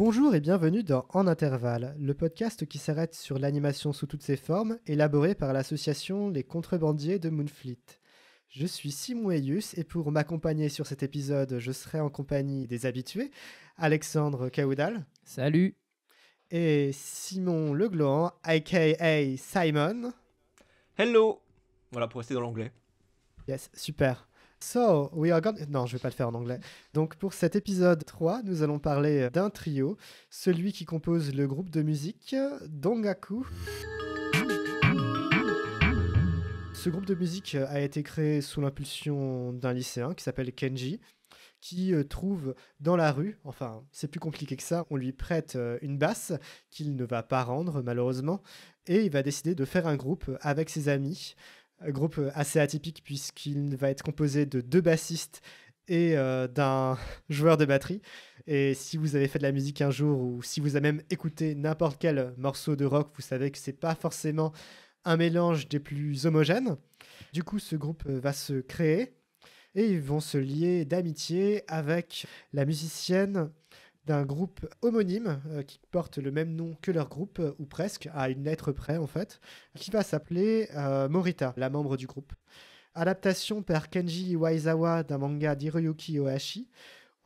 Bonjour et bienvenue dans En Intervalle, le podcast qui s'arrête sur l'animation sous toutes ses formes, élaboré par l'association Les Contrebandiers de Moonfleet. Je suis Simon Heius, et pour m'accompagner sur cet épisode, je serai en compagnie des habitués, Alexandre Caoudal. Salut Et Simon Leglohan, aka Simon. Hello Voilà pour rester dans l'anglais. Yes, super. So, we are going... Non, je vais pas le faire en anglais. Donc, pour cet épisode 3, nous allons parler d'un trio, celui qui compose le groupe de musique Dongaku. Ce groupe de musique a été créé sous l'impulsion d'un lycéen qui s'appelle Kenji, qui euh, trouve dans la rue, enfin c'est plus compliqué que ça, on lui prête euh, une basse qu'il ne va pas rendre malheureusement, et il va décider de faire un groupe avec ses amis groupe euh, assez atypique puisqu'il va être composé de deux bassistes et euh, d'un joueur de batterie. Et si vous avez fait de la musique un jour ou si vous avez même écouté n'importe quel morceau de rock, vous savez que c'est pas forcément un mélange des plus homogènes. Du coup, ce groupe euh, va se créer et ils vont se lier d'amitié avec la musicienne d'un groupe homonyme euh, qui porte le même nom que leur groupe, euh, ou presque, à une lettre près en fait, qui va s'appeler euh, Morita, la membre du groupe. Adaptation par Kenji Iwaizawa d'un manga d'Hiroyuki Ohashi,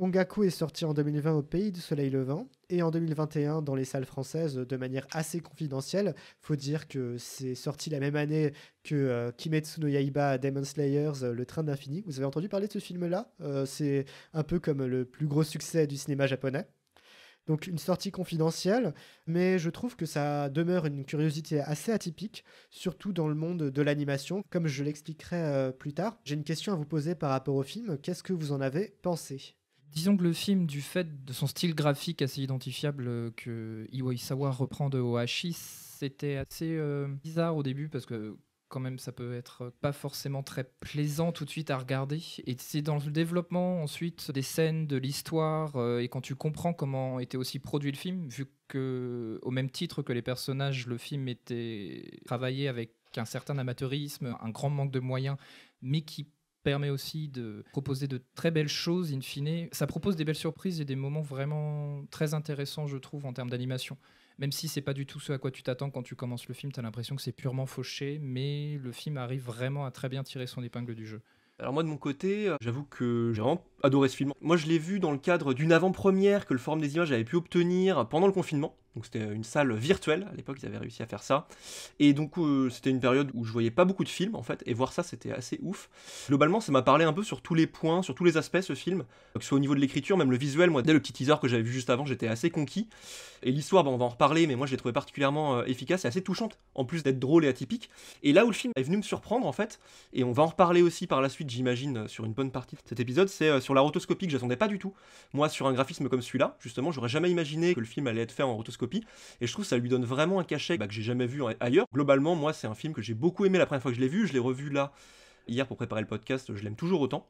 Ongaku est sorti en 2020 au Pays du Soleil Levant et en 2021 dans les salles françaises de manière assez confidentielle. Faut dire que c'est sorti la même année que euh, Kimetsu no Yaiba, Demon Slayers, euh, Le Train d'Infini. Vous avez entendu parler de ce film-là euh, C'est un peu comme le plus gros succès du cinéma japonais. Donc une sortie confidentielle, mais je trouve que ça demeure une curiosité assez atypique, surtout dans le monde de l'animation, comme je l'expliquerai plus tard. J'ai une question à vous poser par rapport au film, qu'est-ce que vous en avez pensé disons que le film, du fait de son style graphique assez identifiable euh, que Iwa reprend de Oashi, c'était assez euh, bizarre au début parce que quand même ça peut être pas forcément très plaisant tout de suite à regarder. Et c'est dans le développement ensuite des scènes, de l'histoire, euh, et quand tu comprends comment était aussi produit le film, vu que au même titre que les personnages, le film était travaillé avec un certain amateurisme, un grand manque de moyens, mais qui permet aussi de proposer de très belles choses in fine. Ça propose des belles surprises et des moments vraiment très intéressants, je trouve, en termes d'animation. Même si c'est pas du tout ce à quoi tu t'attends quand tu commences le film, tu as l'impression que c'est purement fauché, mais le film arrive vraiment à très bien tirer son épingle du jeu. Alors moi de mon côté, j'avoue que j'ai vraiment adoré ce film. Moi je l'ai vu dans le cadre d'une avant-première que le Forum des Images avait pu obtenir pendant le confinement. Donc c'était une salle virtuelle, à l'époque ils avaient réussi à faire ça. Et donc euh, c'était une période où je voyais pas beaucoup de films en fait, et voir ça c'était assez ouf. Globalement ça m'a parlé un peu sur tous les points, sur tous les aspects ce film, que ce soit au niveau de l'écriture, même le visuel, moi dès le petit teaser que j'avais vu juste avant j'étais assez conquis. Et l'histoire, bah, on va en reparler, mais moi je l'ai trouvé particulièrement euh, efficace et assez touchante, en plus d'être drôle et atypique. Et là où le film est venu me surprendre en fait, et on va en reparler aussi par la suite j'imagine euh, sur une bonne partie de cet épisode, c'est sur la rotoscopie que j'attendais pas du tout. Moi sur un graphisme comme celui-là, justement j'aurais jamais imaginé que le film allait être fait en rotoscopie et je trouve ça lui donne vraiment un cachet bah, que j'ai jamais vu ailleurs. Globalement, moi, c'est un film que j'ai beaucoup aimé la première fois que je l'ai vu. Je l'ai revu là, hier, pour préparer le podcast. Je l'aime toujours autant.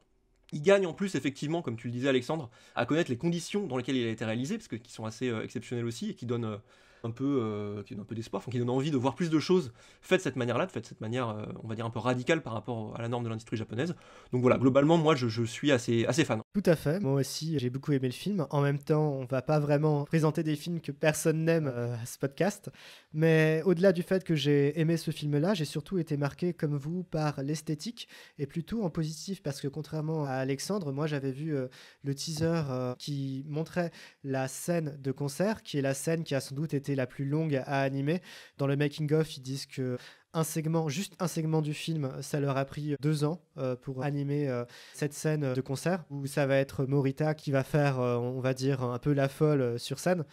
Il gagne en plus, effectivement, comme tu le disais, Alexandre, à connaître les conditions dans lesquelles il a été réalisé, parce que qui sont assez exceptionnels euh, exceptionnelles aussi et qui donnent. Euh, un peu, euh, qui un peu d'espoir, qui donnent envie de voir plus de choses faites de cette manière-là, faites de cette manière, on va dire, un peu radicale par rapport à la norme de l'industrie japonaise. Donc voilà, globalement, moi, je, je, suis assez, assez fan. Tout à fait. Moi aussi, j'ai beaucoup aimé le film. En même temps, on va pas vraiment présenter des films que personne n'aime euh, à ce podcast. Mais au-delà du fait que j'ai aimé ce film-là, j'ai surtout été marqué, comme vous, par l'esthétique et plutôt en positif parce que contrairement à Alexandre, moi j'avais vu euh, le teaser euh, qui montrait la scène de concert, qui est la scène qui a sans doute été la plus longue à animer. Dans le making-of, ils disent que un segment, juste un segment du film, ça leur a pris deux ans euh, pour animer euh, cette scène de concert où ça va être Morita qui va faire, euh, on va dire, un peu la folle sur scène.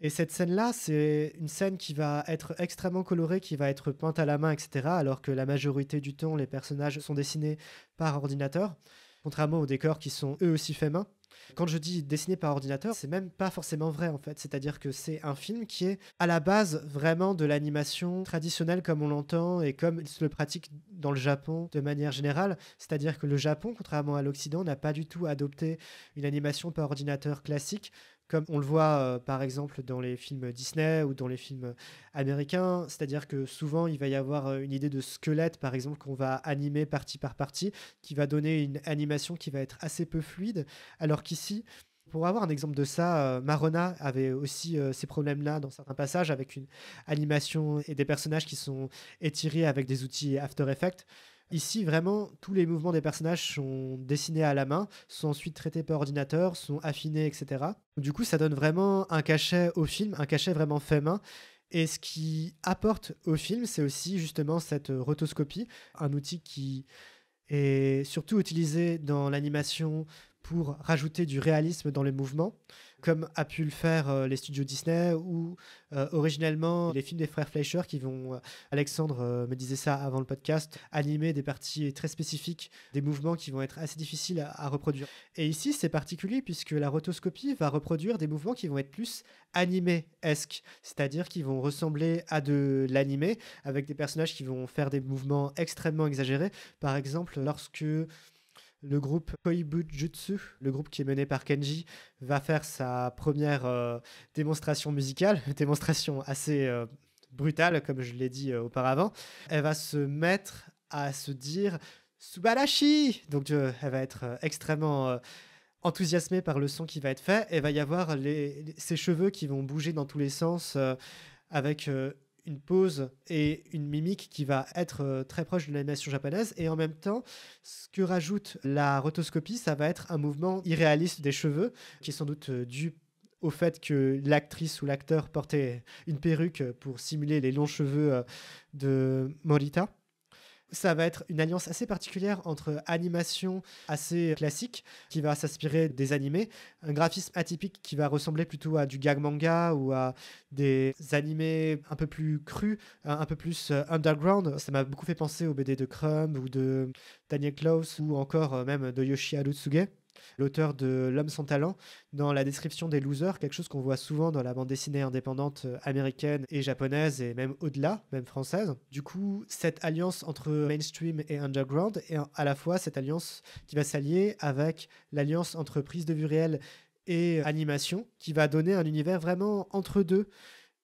Et cette scène-là, c'est une scène qui va être extrêmement colorée, qui va être peinte à la main, etc. Alors que la majorité du temps, les personnages sont dessinés par ordinateur, contrairement aux décors qui sont eux aussi faits main. Quand je dis dessiné par ordinateur, c'est même pas forcément vrai en fait. C'est-à-dire que c'est un film qui est à la base vraiment de l'animation traditionnelle comme on l'entend et comme il se le pratique dans le Japon de manière générale. C'est-à-dire que le Japon, contrairement à l'Occident, n'a pas du tout adopté une animation par ordinateur classique comme on le voit euh, par exemple dans les films Disney ou dans les films américains, c'est-à-dire que souvent il va y avoir euh, une idée de squelette par exemple qu'on va animer partie par partie, qui va donner une animation qui va être assez peu fluide, alors qu'ici, pour avoir un exemple de ça, euh, Marona avait aussi ces problèmes-là dans certains passages avec une animation et des personnages qui sont étirés avec des outils After Effects. Ici, vraiment, tous les mouvements des personnages sont dessinés à la main, sont ensuite traités par ordinateur, sont affinés, etc. Du coup, ça donne vraiment un cachet au film, un cachet vraiment fait main. Et ce qui apporte au film, c'est aussi justement cette euh, rotoscopie, un outil qui est surtout utilisé dans l'animation pour rajouter du réalisme dans les mouvements comme a pu le faire euh, les studios Disney ou euh, originellement les films des frères Fleischer qui vont, euh, Alexandre me disait ça avant le podcast, animer des parties très spécifiques, des mouvements qui vont être assez difficiles à, reproduire. Et ici, c'est particulier puisque la rotoscopie va reproduire des mouvements qui vont être plus animé-esque, c'est-à-dire qui vont ressembler à de l'animé, avec des personnages qui vont faire des mouvements extrêmement exagérés. Par exemple, lorsque le groupe Jutsu, le groupe qui est mené par Kenji, va faire sa première euh, démonstration musicale, démonstration assez euh, brutale, comme je l'ai dit euh, auparavant. Elle va se mettre à se dire Subarashi Donc elle va être extrêmement enthousiasmée par le son qui va être fait. Et va y avoir les, ses cheveux qui vont bouger dans tous les sens avec une pose et une mimique qui va être euh, très proche de l'animation japonaise. Et en même temps, ce que rajoute la rotoscopie, ça va être un mouvement irréaliste des cheveux, qui est sans doute euh, dû au fait que l'actrice ou l'acteur portait une perruque pour simuler les longs cheveux euh, de Morita ça va être une alliance assez particulière entre animation assez classique qui va s'inspirer des animés, un graphisme atypique qui va ressembler plutôt à du gag manga ou à des animés un peu plus crus, un peu plus euh, underground. Ça m'a beaucoup fait penser aux BD de Crumb ou de Daniel Klaus ou encore euh, même de Yoshi Tsuge l'auteur de L'homme sans talent, dans la description des losers, quelque chose qu'on voit souvent dans la bande dessinée indépendante euh, américaine et japonaise, et même au-delà, même française. Du coup, cette alliance entre mainstream et underground, et à la fois cette alliance qui va s'allier avec l'alliance entre prise de vue réelle et animation, qui va donner un univers vraiment entre deux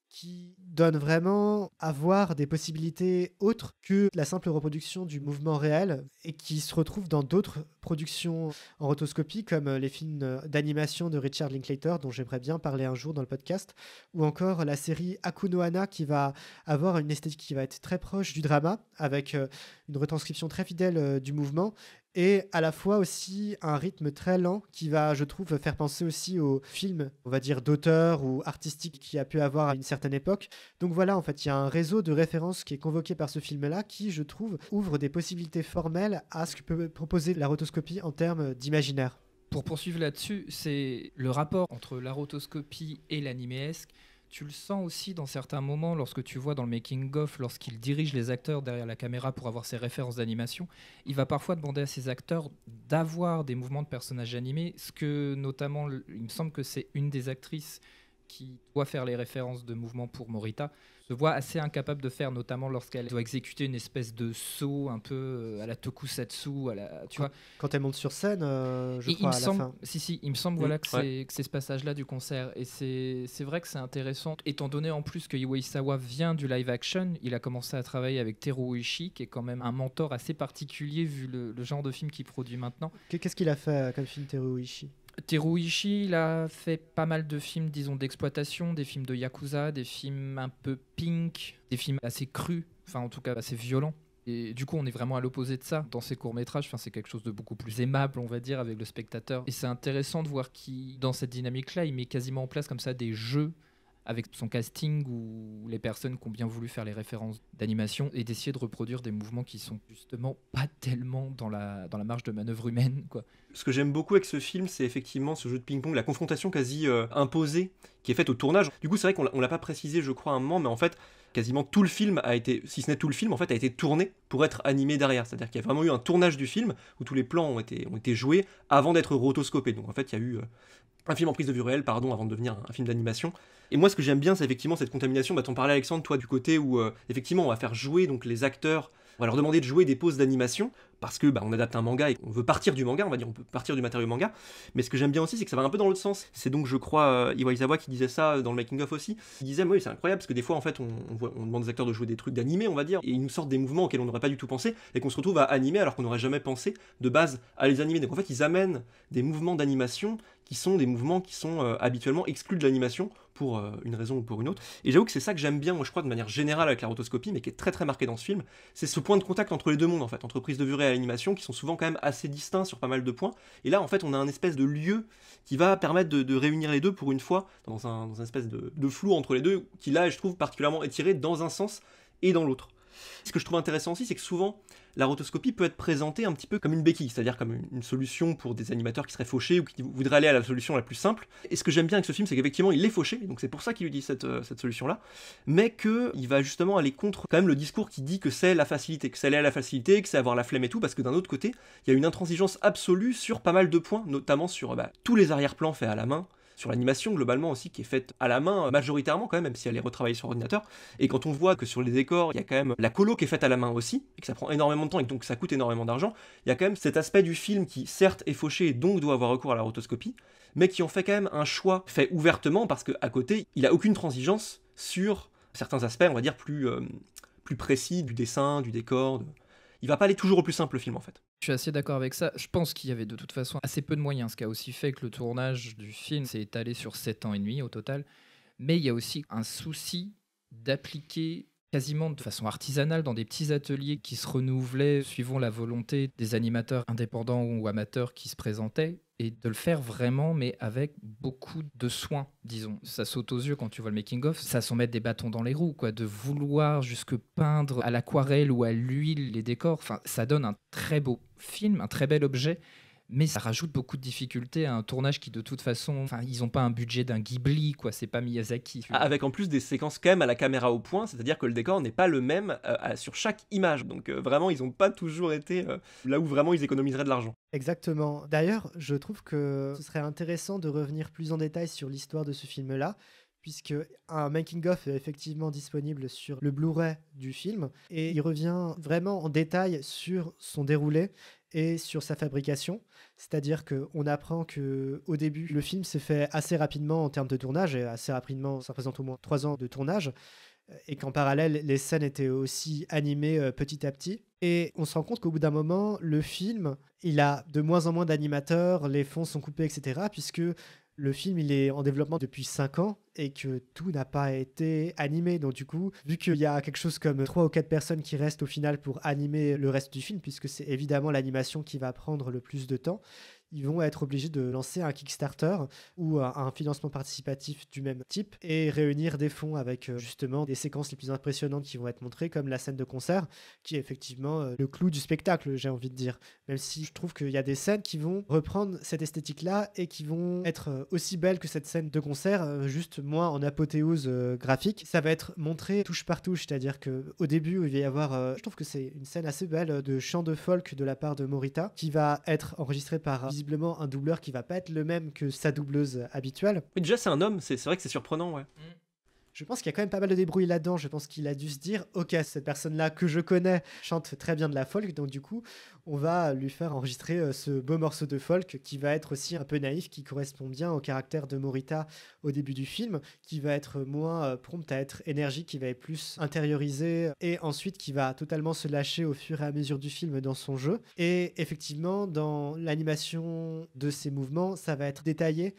qui donne vraiment à voir des possibilités autres que la simple reproduction du mouvement réel et qui se retrouve dans d'autres productions en rotoscopie comme euh, les films euh, d'animation de Richard Linklater dont j'aimerais bien parler un jour dans le podcast ou encore la série Akunohana qui va avoir une esthétique qui va être très proche du drama avec euh, une retranscription très fidèle du mouvement et à la fois aussi un rythme très lent qui va, je trouve, faire penser aussi aux films, on va dire, d'auteur ou artistique qui a pu avoir à une certaine époque. Donc voilà, en fait, il y a un réseau de références qui est convoqué par ce film-là qui, je trouve, ouvre des possibilités formelles à ce que peut proposer la rotoscopie en termes d'imaginaire. Pour poursuivre là-dessus, c'est le rapport entre la rotoscopie et l'animéesque tu le sens aussi dans certains moments lorsque tu vois dans le making of, lorsqu'il dirige les acteurs derrière la caméra pour avoir ses références d'animation, il va parfois demander à ses acteurs d'avoir des mouvements de personnages animés, ce que notamment, il me semble que c'est une des actrices qui doit faire les références de mouvements pour Morita se voit assez incapable de faire, notamment lorsqu'elle doit exécuter une espèce de saut un peu euh, à la tokusatsu, à la, tu quand, vois. Quand elle monte sur scène, euh, je crois, il me à semble, la fin. Si, si, il me semble voilà, mmh, que c'est ce passage-là du concert. Et c'est vrai que c'est intéressant, étant donné en plus que Iwai Sawa vient du live action, il a commencé à travailler avec Teru qui est quand même un mentor assez particulier vu le, genre de film qu'il produit maintenant. Qu'est-ce qu'il a fait euh, comme film Teru Teruishi, il a fait pas mal de films, disons, d'exploitation, des films de Yakuza, des films un peu pink, des films assez crus, enfin en tout cas assez violents. Et du coup, on est vraiment à l'opposé de ça dans ses courts-métrages. Enfin, c'est quelque chose de beaucoup plus aimable, on va dire, avec le spectateur. Et c'est intéressant de voir qui, dans cette dynamique-là, il met quasiment en place comme ça des jeux avec son casting ou les personnes qui ont bien voulu faire les références d'animation et d'essayer de reproduire des mouvements qui sont justement pas tellement dans la, dans la marge de manœuvre humaine. Quoi. Ce que j'aime beaucoup avec ce film, c'est effectivement ce jeu de ping-pong, la confrontation quasi euh, imposée qui est faite au tournage. Du coup, c'est vrai qu'on l'a pas précisé, je crois, à un moment, mais en fait, quasiment tout le film a été, si ce n'est tout le film, en fait, a été tourné pour être animé derrière. C'est-à-dire qu'il y a vraiment eu un tournage du film où tous les plans ont été, ont été joués avant d'être rotoscopés. Donc en fait, il y a eu euh, un film en prise de vue réelle, pardon, avant de devenir un, film d'animation. Et moi, ce que j'aime bien, c'est effectivement cette contamination. Bah, t'en parlais, Alexandre, toi, du côté où, euh, effectivement, on va faire jouer donc les acteurs on va leur demander de jouer des poses d'animation parce que bah, on adapte un manga et on veut partir du manga, on va dire on peut partir du matériau manga. Mais ce que j'aime bien aussi, c'est que ça va un peu dans l'autre sens. C'est donc, je crois, euh, Iwaizawa qui disait ça euh, dans le making of aussi. Il disait, oui, c'est incroyable parce que des fois, en fait, on, demande aux acteurs de jouer des trucs d'animé, on va dire, et ils nous sortent des mouvements auxquels on n'aurait pas du tout pensé et qu'on se retrouve à animer alors qu'on n'aurait jamais pensé de base à les animer. Donc en fait, ils amènent des mouvements d'animation qui sont des mouvements qui sont euh, habituellement exclus de l'animation pour euh, une raison ou pour une autre. Et j'avoue que c'est ça que j'aime bien, moi je crois, de manière générale avec la rotoscopie, mais qui est très très marqué dans ce film, c'est ce point de contact entre les deux mondes, en fait, entre prise de vue et animation, qui sont souvent quand même assez distincts sur pas mal de points. Et là, en fait, on a un espèce de lieu qui va permettre de, réunir les deux pour une fois, dans un, espèce de, de flou entre les deux, qui là, je trouve particulièrement étiré dans un sens et dans l'autre. Ce que je trouve intéressant aussi, c'est que souvent, la rotoscopie peut être présentée un petit peu comme une béquille, c'est-à-dire comme une solution pour des animateurs qui seraient fauchés ou qui voudraient aller à la solution la plus simple. Et ce que j'aime bien avec ce film, c'est qu'effectivement, il est fauché, donc c'est pour ça qu'il lui euh, dit cette solution-là, mais qu'il va justement aller contre quand même le discours qui dit que c'est la facilité, que c'est aller à la facilité, que c'est avoir la flemme et tout, parce que d'un autre côté, il y a une intransigeance absolue sur pas mal de points, notamment sur bah, tous les arrière-plans faits à la main, sur l'animation globalement aussi qui est faite à la main euh, majoritairement quand même, même si elle est retravaillée sur ordinateur. Et quand on voit que sur les décors, il y a quand même la colo qui est faite à la main aussi, et que ça prend énormément de temps et donc ça coûte énormément d'argent, il y a quand même cet aspect du film qui certes est fauché et donc doit avoir recours à la rotoscopie, mais qui ont fait quand même un choix fait ouvertement parce qu'à côté, il a aucune transigence sur certains aspects, on va dire, plus, euh, plus précis du dessin, du décor. De... Il va pas aller toujours au plus simple film en fait. Je suis assez d'accord avec ça. Je pense qu'il y avait de toute façon assez peu de moyens, ce qui a aussi fait que le tournage du film s'est étalé sur 7 ans et demi au total. Mais il y a aussi un souci d'appliquer quasiment de façon artisanale dans des petits ateliers qui se renouvelaient suivant la volonté des animateurs indépendants ou amateurs qui se présentaient et de le faire vraiment, mais avec beaucoup de soin, disons. Ça saute aux yeux quand tu vois le making-of, ça s'en met des bâtons dans les roues, quoi. De vouloir jusque peindre à l'aquarelle ou à l'huile les décors, enfin, ça donne un très beau film, un très bel objet mais ça rajoute beaucoup de difficultés à un tournage qui de toute façon, enfin, ils n'ont pas un budget d'un Ghibli, quoi, c'est pas Miyazaki. Avec en plus des séquences quand même à la caméra au point, c'est-à-dire que le décor n'est pas le même euh, sur chaque image, donc euh, vraiment ils n'ont pas toujours été euh, là où vraiment ils économiseraient de l'argent. Exactement. D'ailleurs, je trouve que ce serait intéressant de revenir plus en détail sur l'histoire de ce film-là, puisque un making-of est effectivement disponible sur le Blu-ray du film, et il revient vraiment en détail sur son déroulé, et sur sa fabrication. C'est-à-dire qu'on apprend que au début, le film s'est fait assez rapidement en termes de tournage, et assez rapidement, ça représente au moins trois ans de tournage, euh, et qu'en parallèle, les scènes étaient aussi animées euh, petit à petit. Et on se rend compte qu'au bout d'un moment, le film, il a de moins en moins d'animateurs, les fonds sont coupés, etc., puisque le film il est en développement depuis 5 ans et que tout n'a pas été animé. Donc du coup, vu qu'il y a quelque chose comme 3 ou 4 personnes qui restent au final pour animer le reste du film, puisque c'est évidemment l'animation qui va prendre le plus de temps, ils vont être obligés de lancer un Kickstarter ou un financement participatif du même type et réunir des fonds avec euh, justement des séquences les plus impressionnantes qui vont être montrées, comme la scène de concert, qui est effectivement euh, le clou du spectacle, j'ai envie de dire. Même si je trouve qu'il y a des scènes qui vont reprendre cette esthétique-là et qui vont être euh, aussi belles que cette scène de concert, juste moins en apothéose graphique. Ça va être montré touche par touche, c'est-à-dire qu'au début, il va y avoir, je trouve que c'est une scène assez belle de chant de folk de la part de Morita, qui va être enregistrée par visiblement un doubleur qui va pas être le même que sa doubleuse habituelle. Et déjà, c'est un homme, c'est vrai que c'est surprenant, ouais. Mm je pense qu'il y a quand même pas mal de débrouille là-dedans. Je pense qu'il a dû se dire, ok, cette personne-là que je connais chante très bien de la folk, donc du coup, on va lui faire enregistrer euh, ce beau morceau de folk qui va être aussi un peu naïf, qui correspond bien au caractère de Morita au début du film, qui va être moins euh, prompt à être énergique, qui va être plus intériorisé, et ensuite qui va totalement se lâcher au fur et à mesure du film dans son jeu. Et effectivement, dans l'animation de ses mouvements, ça va être détaillé.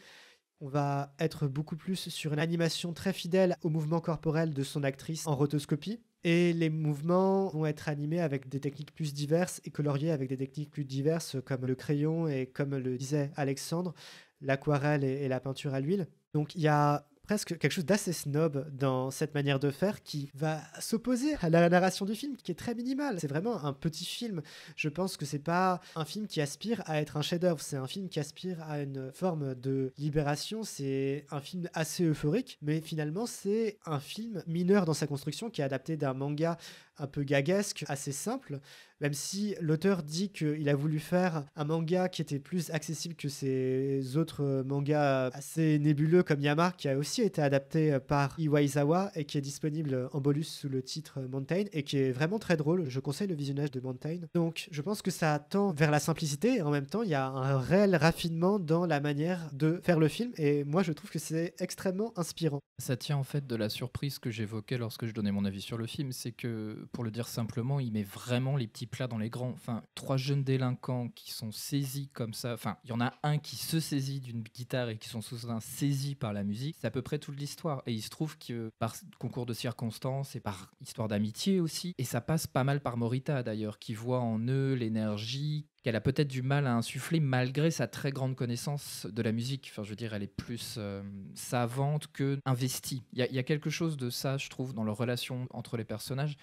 On va être beaucoup plus sur une animation très fidèle au mouvement corporel de son actrice en rotoscopie. Et les mouvements vont être animés avec des techniques plus diverses et coloriés avec des techniques plus diverses comme le crayon et comme le disait Alexandre, l'aquarelle et la peinture à l'huile. Donc il y a presque quelque chose d'assez snob dans cette manière de faire qui va s'opposer à la narration du film qui est très minimal. C'est vraiment un petit film. Je pense que c'est pas un film qui aspire à être un chef-d'œuvre, c'est un film qui aspire à une forme de libération. C'est un film assez euphorique, mais finalement c'est un film mineur dans sa construction qui est adapté d'un manga un peu gagasque, assez simple, même si l'auteur dit qu'il a voulu faire un manga qui était plus accessible que ses autres mangas assez nébuleux comme Yamar, qui a aussi été adapté par Iwaizawa et qui est disponible en bolus sous le titre Mountain et qui est vraiment très drôle. Je conseille le visionnage de Mountain. Donc je pense que ça tend vers la simplicité et en même temps il y a un réel raffinement dans la manière de faire le film et moi je trouve que c'est extrêmement inspirant. Ça tient en fait de la surprise que j'évoquais lorsque je donnais mon avis sur le film, c'est que pour le dire simplement, il met vraiment les petits plats dans les grands. Enfin, trois jeunes délinquants qui sont saisis comme ça. Enfin, il y en a un qui se saisit d'une guitare et qui sont soudain saisis par la musique. C'est à peu près toute l'histoire. Et il se trouve que par concours de circonstances et par histoire d'amitié aussi, et ça passe pas mal par Morita d'ailleurs, qui voit en eux l'énergie, qu'elle a peut-être du mal à insuffler malgré sa très grande connaissance de la musique. Enfin, je veux dire, elle est plus euh, savante que investie. Il y, a quelque chose de ça, je trouve, dans leur relation entre les personnages.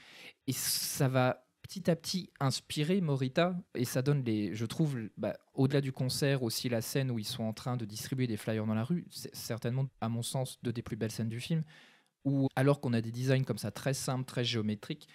Et ça va petit à petit inspirer Morita. Et ça donne les. Je trouve, bah, au-delà du concert, aussi la scène où ils sont en train de distribuer des flyers dans la rue, c'est certainement, à mon sens, deux des plus belles scènes du film. Où, alors qu'on a des designs comme ça très simples, très géométriques,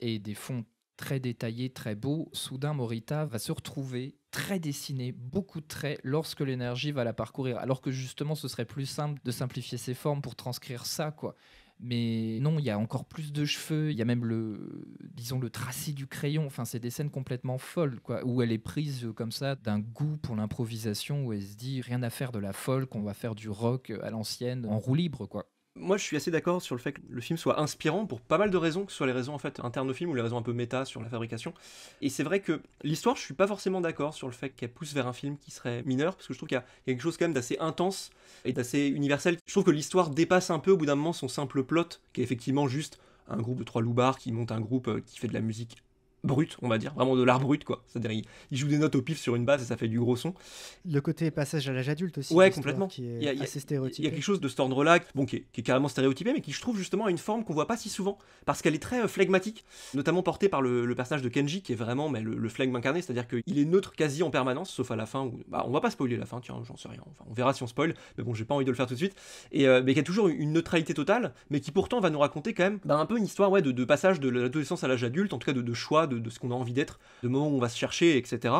et des fonds très détaillé, très beau, soudain Morita va se retrouver très dessiné, beaucoup de traits lorsque l'énergie va la parcourir. Alors que justement, ce serait plus simple de simplifier ses formes pour transcrire ça, quoi. Mais non, il y a encore plus de cheveux, il y a même le, disons, le tracé du crayon. Enfin, c'est des scènes complètement folles, quoi, où elle est prise comme ça d'un goût pour l'improvisation, où elle se dit rien à faire de la folle, qu'on va faire du rock à l'ancienne, en roue libre, quoi. Moi, je suis assez d'accord sur le fait que le film soit inspirant pour pas mal de raisons, que ce soit les raisons en fait internes au film ou les raisons un peu méta sur la fabrication. Et c'est vrai que l'histoire, je suis pas forcément d'accord sur le fait qu'elle pousse vers un film qui serait mineur, parce que je trouve qu'il y a quelque chose quand même d'assez intense et d'assez universel. Je trouve que l'histoire dépasse un peu au bout d'un moment son simple plot, qui est effectivement juste un groupe de trois loupards qui monte un groupe euh, qui fait de la musique brut, on va dire, vraiment de l'art brut, quoi. C'est-à-dire, il, joue des notes au pif sur une base et ça fait du gros son. Le côté passage à l'âge adulte aussi. Ouais, complètement. Qui est il y a, assez stéréotypé. Il y a quelque chose de cet ordre bon, qui est, carrément stéréotypé, mais qui, je trouve, justement, a une forme qu'on voit pas si souvent, parce qu'elle est très euh, flegmatique, notamment portée par le, personnage de Kenji, qui est vraiment mais le, flegme incarné, c'est-à-dire qu'il est neutre quasi en permanence, sauf à la fin où. Bah, on va pas spoiler la fin, tiens, j'en sais rien. on verra si on spoil, mais bon, j'ai pas envie de le faire tout de suite. Et, euh, mais qui a toujours une neutralité totale, mais qui pourtant va nous raconter quand même bah, un peu une histoire ouais, de, passage de l'adolescence à l'âge adulte, en tout cas de choix de, ce qu'on a envie d'être, de moments où on va se chercher, etc.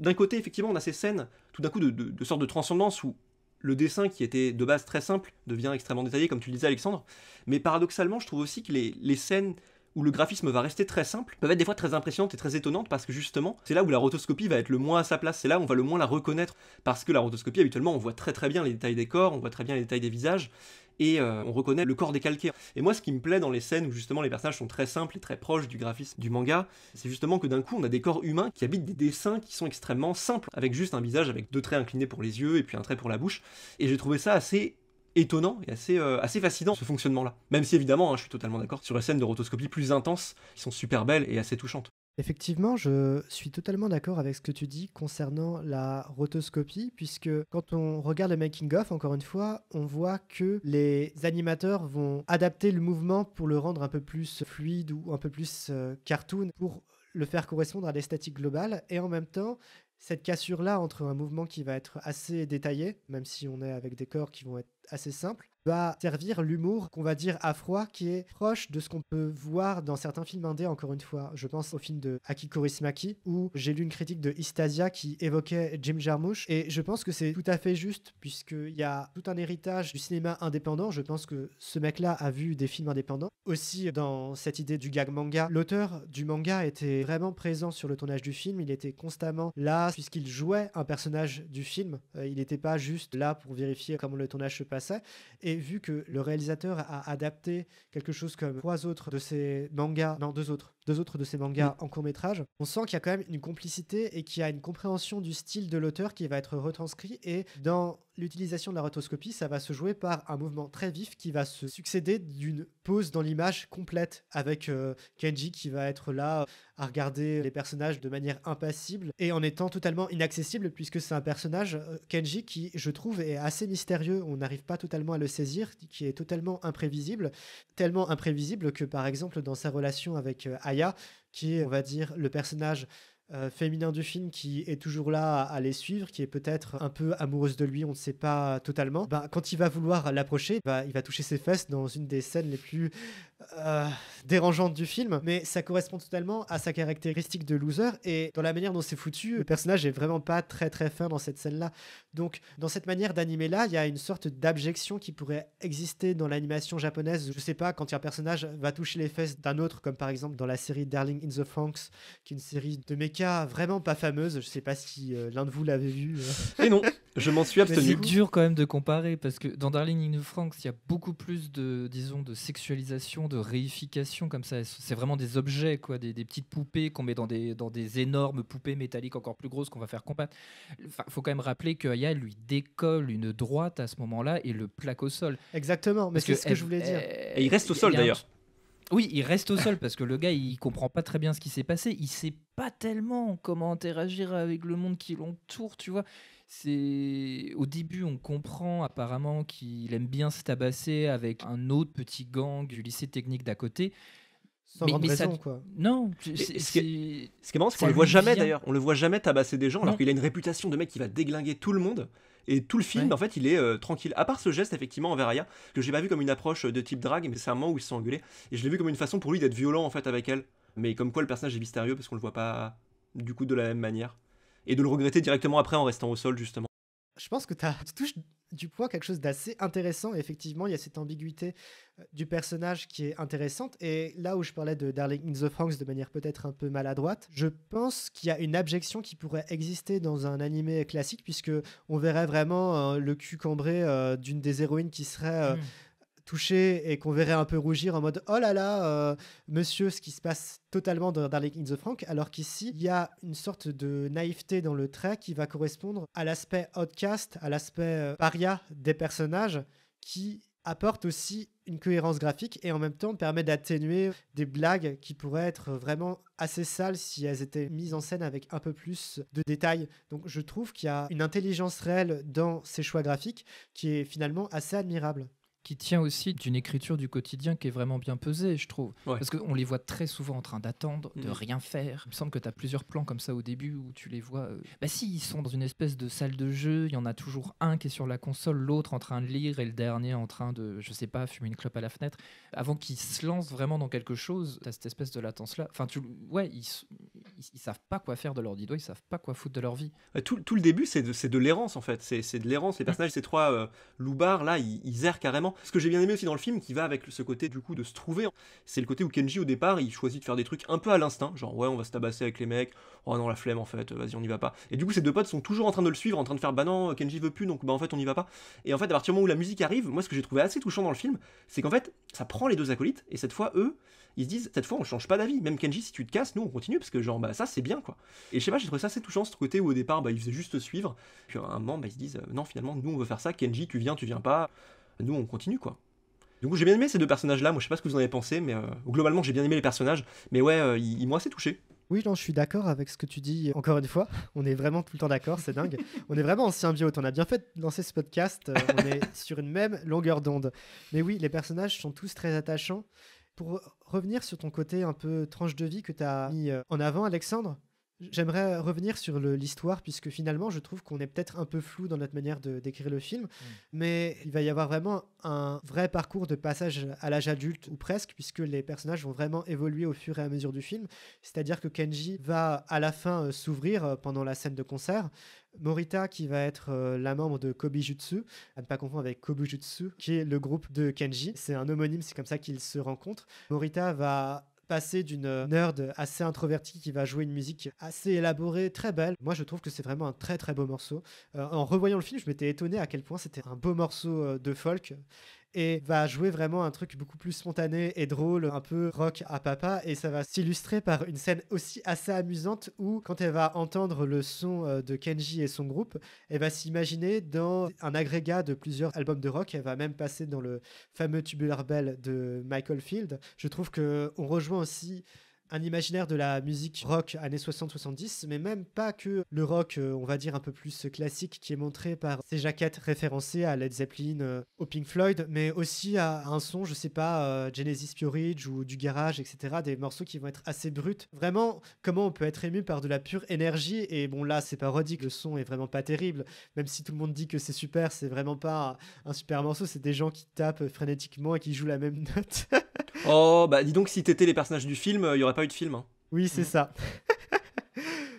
D'un côté, effectivement, on a ces scènes, tout d'un coup, de, de, de sorte de transcendance où le dessin, qui était de base très simple, devient extrêmement détaillé, comme tu le disais, Alexandre. Mais paradoxalement, je trouve aussi que les, les scènes où le graphisme va rester très simple, peuvent être des fois très impressionnantes et très étonnantes parce que justement, c'est là où la rotoscopie va être le moins à sa place, c'est là où on va le moins la reconnaître parce que la rotoscopie, habituellement, on voit très très bien les détails des corps, on voit très bien les détails des visages, et euh, on reconnaît le corps des calcaires. Et moi, ce qui me plaît dans les scènes où justement les personnages sont très simples et très proches du graphisme du manga, c'est justement que d'un coup, on a des corps humains qui habitent des dessins qui sont extrêmement simples, avec juste un visage avec deux traits inclinés pour les yeux et puis un trait pour la bouche. Et j'ai trouvé ça assez étonnant et assez, euh, assez fascinant ce fonctionnement-là. Même si évidemment, hein, je suis totalement d'accord sur les scènes de rotoscopie plus intenses, qui sont super belles et assez touchantes. Effectivement, je suis totalement d'accord avec ce que tu dis concernant la rotoscopie, puisque quand on regarde le making-of, encore une fois, on voit que les animateurs vont adapter le mouvement pour le rendre un peu plus fluide ou un peu plus euh, cartoon, pour le faire correspondre à l'esthétique globale, et en même temps, cette cassure-là entre un mouvement qui va être assez détaillé, même si on est avec des corps qui vont être assez simples, va servir l'humour qu'on va dire à froid, qui est proche de ce qu'on peut voir dans certains films indés, encore une fois. Je pense au film de Aki Kaurismäki, où j'ai lu une critique de Istasia qui évoquait Jim Jarmusch, et je pense que c'est tout à fait juste, puisqu'il y a tout un héritage du cinéma indépendant. Je pense que ce mec-là a vu des films indépendants. Aussi, dans cette idée du gag manga, l'auteur du manga était vraiment présent sur le tournage du film, il était constamment là, puisqu'il jouait un personnage du film. Euh, il n'était pas juste là pour vérifier comment le tournage se passait. Et vu que le réalisateur a adapté quelque chose comme trois autres de ses mangas, non, deux autres, deux autres de ses mangas mm. en court-métrage, on sent qu'il y a quand même une complicité et qu'il y a une compréhension du style de l'auteur qui va être retranscrit. Et dans l'utilisation de la rotoscopie, ça va se jouer par un mouvement très vif qui va se succéder d'une pause dans l'image complète, avec euh, Kenji qui va être là euh, à regarder les personnages de manière impassible et en étant totalement inaccessible, puisque c'est un personnage, euh, Kenji, qui, je trouve, est assez mystérieux. On n'arrive pas totalement à le saisir, qui est totalement imprévisible, tellement imprévisible que, par exemple, dans sa relation avec Aya, qui est, on va dire, le personnage euh, féminin du film qui est toujours là à, les suivre, qui est peut-être un peu amoureuse de lui, on ne sait pas totalement, ben, quand il va vouloir l'approcher, ben, il va toucher ses fesses dans une des scènes les plus euh, dérangeante du film, mais ça correspond totalement à sa caractéristique de loser et dans la manière dont c'est foutu, le personnage est vraiment pas très très fin dans cette scène-là. Donc dans cette manière d'animer là, il y a une sorte d'abjection qui pourrait exister dans l'animation japonaise. Je sais pas quand un personnage va toucher les fesses d'un autre, comme par exemple dans la série Darling in the Franks, qui est une série de méca vraiment pas fameuse. Je sais pas si euh, l'un de vous l'avait vu. Et euh. eh non je m'en suis abstenu. C'est dur quand même de comparer parce que dans Darling in the Franks, il y a beaucoup plus de, disons, de sexualisation, de réification comme ça. C'est vraiment des objets, quoi, des, petites poupées qu'on met dans des, dans des énormes poupées métalliques encore plus grosses qu'on va faire combattre. Enfin, faut quand même rappeler que Aya lui décolle une droite à ce moment-là et le plaque au sol. Exactement, mais c'est ce que je voulais dire. et il reste au sol d'ailleurs. Oui, il reste au sol parce que le gars, il comprend pas très bien ce qui s'est passé. Il sait pas tellement comment interagir avec le monde qui l'entoure, tu vois c'est au début on comprend apparemment qu'il aime bien se tabasser avec un autre petit gang du lycée technique d'à côté. Sans raison, quoi. Non, c'est, ce, Qui est... marrant, c'est qu'on le voit jamais d'ailleurs. On le voit jamais tabasser des gens, alors qu'il a une réputation de mec qui va déglinguer tout le monde. Et tout le film, en fait, il est euh, tranquille. À part ce geste, effectivement, envers Aya, que j'ai pas vu comme une approche de type drague, mais c'est un moment où ils se sont engueulés. Et je l'ai vu comme une façon pour lui d'être violent, en fait, avec elle. Mais comme quoi, le personnage est mystérieux parce qu'on le voit pas du coup de la même manière et de le regretter directement après en restant au sol, justement. Je pense que as, tu touches du poids quelque chose d'assez intéressant. effectivement, il y a cette ambiguïté euh, du personnage qui est intéressante. Et là où je parlais de Darling in the FranXX de manière peut-être un peu maladroite, je pense qu'il y a une abjection qui pourrait exister dans un animé classique, puisque on verrait vraiment euh, le cul cambré euh, d'une des héroïnes qui serait hmm touché et qu'on verrait un peu rougir en mode oh là là, euh, monsieur, ce qui se passe totalement dans Darling in the Frank, alors qu'ici, il y a une sorte de naïveté dans le trait qui va correspondre à l'aspect outcast, à l'aspect euh, paria des personnages qui apporte aussi une cohérence graphique et en même temps permet d'atténuer des blagues qui pourraient être vraiment assez sales si elles étaient mises en scène avec un peu plus de détails. Donc je trouve qu'il y a une intelligence réelle dans ces choix graphiques qui est finalement assez admirable qui tient aussi d'une écriture du quotidien qui est vraiment bien pesée, je trouve. Parce qu'on les voit très souvent en train d'attendre, de mm. rien faire. Il me semble que tu as plusieurs plans comme ça au début où tu les vois. Euh, bah si, ils sont dans une espèce de salle de jeu, il y en a toujours un qui est sur la console, l'autre en train de lire et le dernier en train de, je sais pas, fumer une clope à la fenêtre avant qu'ils se lancent vraiment dans quelque chose, t'as cette espèce de latence-là. Enfin, tu, ouais, ils, savent pas quoi faire de leur doigts, ils savent pas quoi foutre de leur vie. Euh, tout, le début, c'est de, de l'errance en fait. C'est de l'errance. Les personnages, ces trois euh, loupards là, ils, errent carrément. Ce que j'ai bien aimé aussi dans le film, qui va avec ce côté du coup de se trouver, c'est le côté où Kenji au départ, il choisit de faire des trucs un peu à l'instinct, genre ouais, on va se tabasser avec les mecs, oh non, la flemme en fait, vas-y, on y va pas. Et du coup, ces deux potes sont toujours en train de le suivre, en train de faire bah non, Kenji veut plus, donc bah en fait, on y va pas. Et en fait, à partir du moment où la musique arrive, moi, ce que j'ai trouvé assez touchant dans le film, c'est qu'en fait, ça prend les deux acolytes, et cette fois, eux, ils se disent, cette fois, on change pas d'avis. Même Kenji, si tu te casses, nous, on continue, parce que, genre, bah, ça, c'est bien, quoi. Et je sais pas, j'ai trouvé ça assez touchant, ce côté où, au départ, bah, ils faisaient juste suivre. Puis, à un moment, bah, ils se disent, euh, non, finalement, nous, on veut faire ça. Kenji, tu viens, tu viens pas. Nous, on continue, quoi. Du coup, j'ai bien aimé ces deux personnages-là. Moi, je sais pas ce que vous en avez pensé, mais euh, globalement, j'ai bien aimé les personnages. Mais ouais, euh, ils m'ont assez touché. Oui, je suis d'accord avec ce que tu dis. Encore une fois, on est vraiment tout le temps d'accord, c'est dingue. on est vraiment en symbiote. On a bien fait de lancer ce podcast. Euh, on est sur une même longueur d'onde. Mais oui, les personnages sont tous très attachants. Pour revenir sur ton côté un peu tranche de vie que tu as mis euh, en avant, Alexandre, J'aimerais revenir sur l'histoire, puisque finalement, je trouve qu'on est peut-être un peu flou dans notre manière de décrire le film, mm. mais il va y avoir vraiment un vrai parcours de passage à l'âge adulte, ou presque, puisque les personnages vont vraiment évoluer au fur et à mesure du film. C'est-à-dire que Kenji va à la fin euh, s'ouvrir euh, pendant la scène de concert, Morita, qui va être euh, la membre de Kobijutsu, à ne pas confondre avec Kobujutsu, qui est le groupe de Kenji. C'est un homonyme, c'est comme ça qu'ils se rencontrent. Morita va passer d'une nerd assez introvertie qui va jouer une musique assez élaborée, très belle. Moi, je trouve que c'est vraiment un très très beau morceau. Euh, en revoyant le film, je m'étais étonné à quel point c'était un beau morceau euh, de folk et va jouer vraiment un truc beaucoup plus spontané et drôle, un peu rock à papa. Et ça va s'illustrer par une scène aussi assez amusante où, quand elle va entendre le son euh, de Kenji et son groupe, elle va s'imaginer dans un agrégat de plusieurs albums de rock. Elle va même passer dans le fameux Tubular Bell de Michael Field. Je trouve que on rejoint aussi un imaginaire de la musique rock années 60-70, mais même pas que le rock, euh, on va dire, un peu plus classique qui est montré par ces jaquettes référencées à Led Zeppelin, euh, au Pink Floyd, mais aussi à un son, je sais pas, euh, Genesis Purridge ou du garage, etc. Des morceaux qui vont être assez bruts. Vraiment, comment on peut être ému par de la pure énergie Et bon, là, c'est parodique, le son est vraiment pas terrible. Même si tout le monde dit que c'est super, c'est vraiment pas un super morceau, c'est des gens qui tapent frénétiquement et qui jouent la même note. oh, bah dis donc, si t'étais les personnages du film, il y aurait pas de film. Hein. Oui, c'est mm. ça.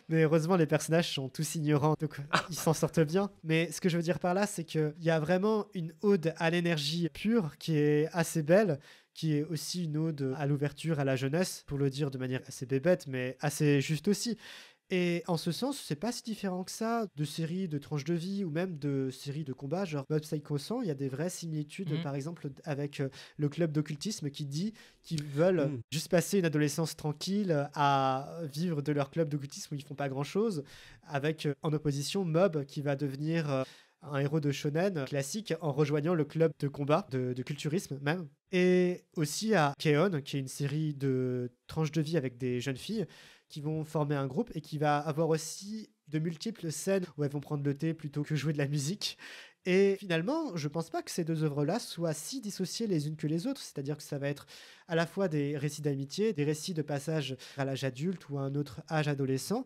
mais heureusement les personnages sont tous ignorants donc euh, ils s'en sortent bien mais ce que je veux dire par là c'est qu'il y a vraiment une ode à l'énergie pure qui est assez belle qui est aussi une ode à l'ouverture à la jeunesse pour le dire de manière assez bébête mais assez juste aussi et en ce sens, c'est pas si différent que ça de séries de tranches de vie ou même de séries de combats, genre Mob Psycho 100. Il y a des vraies similitudes, mmh. par exemple, avec euh, le club d'occultisme qui dit qu'ils veulent mmh. juste passer une adolescence tranquille euh, à vivre de leur club d'occultisme où ils font pas grand chose, avec euh, en opposition Mob qui va devenir un héros de shonen classique en rejoignant le club de combat, de culturisme même. Et aussi à Keon, qui est une série de tranches de vie avec des jeunes filles, qui vont former un groupe et qui va avoir aussi de multiples scènes où elles vont prendre le thé plutôt que jouer de la musique. Et finalement, je pense pas que ces deux œuvres-là soient si dissociées les unes que les autres, c'est-à-dire que ça va être à la fois des récits d'amitié, des récits de passage à l'âge adulte ou à un autre âge adolescent,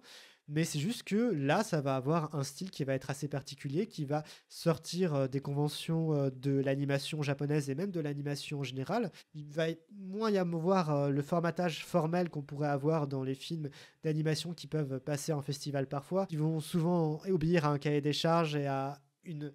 mais c'est juste que là, ça va avoir un style qui va être assez particulier, qui va sortir euh, des conventions euh, de l'animation japonaise et même de l'animation générale. Il va moins y avoir euh, le formatage formel qu'on pourrait avoir dans les films d'animation qui peuvent passer en festival parfois. qui vont souvent obéir à un cahier des charges et à une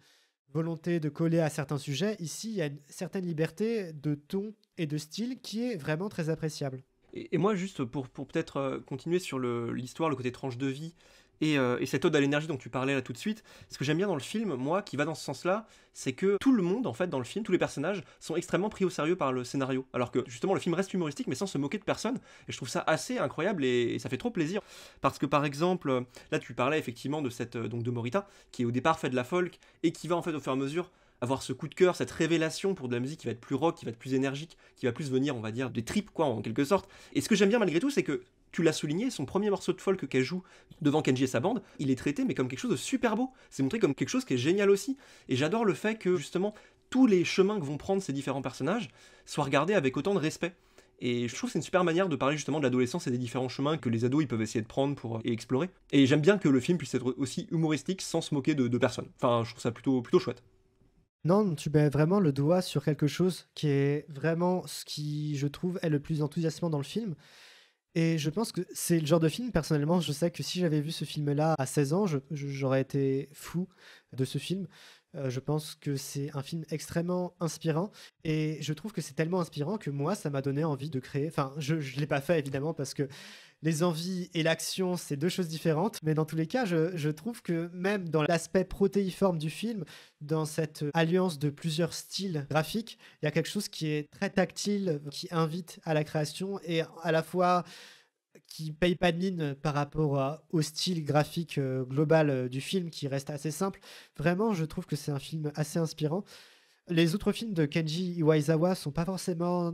volonté de coller à certains sujets. Ici, il y a une certaine liberté de ton et de style qui est vraiment très appréciable. Et, moi, juste pour, peut-être euh, continuer sur l'histoire, le, côté tranche de vie, euh, et, cette ode à l'énergie dont tu parlais là tout de suite, ce que j'aime bien dans le film, moi, qui va dans ce sens-là, c'est que tout le monde, en fait, dans le film, tous les personnages sont extrêmement pris au sérieux par le scénario. Alors que justement, le film reste humoristique, mais sans se moquer de personne. Et je trouve ça assez incroyable et, ça fait trop plaisir. Parce que par exemple, euh, là, tu parlais effectivement de cette donc de Morita, qui au départ fait de la folk et qui va en fait au fur et à mesure avoir ce coup de cœur, cette révélation pour de la musique qui va être plus rock, qui va être plus énergique, qui va plus venir, on va dire, des tripes, quoi, en quelque sorte. Et ce que j'aime bien malgré tout, c'est que tu l'as souligné, son premier morceau de folk qu'elle joue devant Kenji et sa bande, il est traité mais comme quelque chose de super beau. C'est montré comme quelque chose qui est génial aussi. Et j'adore le fait que justement tous les chemins que vont prendre ces différents personnages soient regardés avec autant de respect. Et je trouve que c'est une super manière de parler justement de l'adolescence et des différents chemins que les ados ils peuvent essayer de prendre pour euh, explorer. Et j'aime bien que le film puisse être aussi humoristique sans se moquer de, de personne. Enfin, je trouve ça plutôt, plutôt chouette. Non, tu mets vraiment le doigt sur quelque chose qui est vraiment ce qui, je trouve, est le plus enthousiasmant dans le film. Et je pense que c'est le genre de film, personnellement, je sais que si j'avais vu ce film-là à 16 ans, j'aurais été fou de ce film. Euh, je pense que c'est un film extrêmement inspirant et je trouve que c'est tellement inspirant que moi, ça m'a donné envie de créer. Enfin, je ne l'ai pas fait évidemment parce que les envies et l'action, c'est deux choses différentes. Mais dans tous les cas, je trouve que même dans l'aspect protéiforme du film, dans cette alliance de plusieurs styles graphiques, il y a quelque chose qui est très tactile, qui invite à la création et à la fois qui paye pas de mine par rapport au style graphique euh, global euh, du film qui reste assez simple. Vraiment, je trouve que c'est un film assez inspirant. Les autres films de Kenji ne sont pas forcément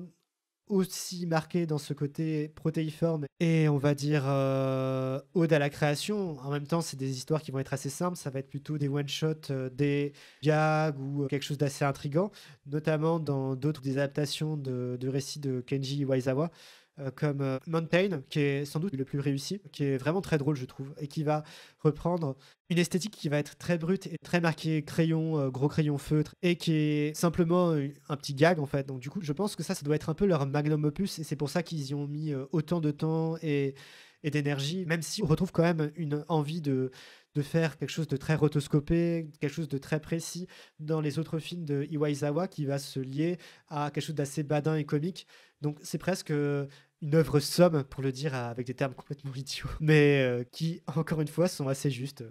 aussi marqués dans ce côté protéiforme et on va dire euh, ode à la création. En même temps, c'est des histoires qui vont être assez simples. Ça va être plutôt des one-shots, des gags ou quelque chose d'assez intrigant, notamment dans d'autres des adaptations de, récits de Kenji Iwazawa. Euh, comme euh, Mountain, qui est sans doute le plus réussi, qui est vraiment très drôle, je trouve, et qui va reprendre une esthétique qui va être très brute et très marquée crayon, euh, gros crayon feutre, et qui est simplement un petit gag en fait. Donc du coup, je pense que ça, ça doit être un peu leur magnum opus, et c'est pour ça qu'ils y ont mis autant de temps et et d'énergie, même si mmh. on retrouve quand même une envie de, faire quelque chose de très rotoscopé, quelque chose de très précis dans les autres films de Iwaizawa qui va se lier à quelque chose d'assez badin et comique. Donc c'est presque une œuvre somme, pour le dire avec des termes complètement idiots, mais euh, qui, encore une fois, sont assez justes.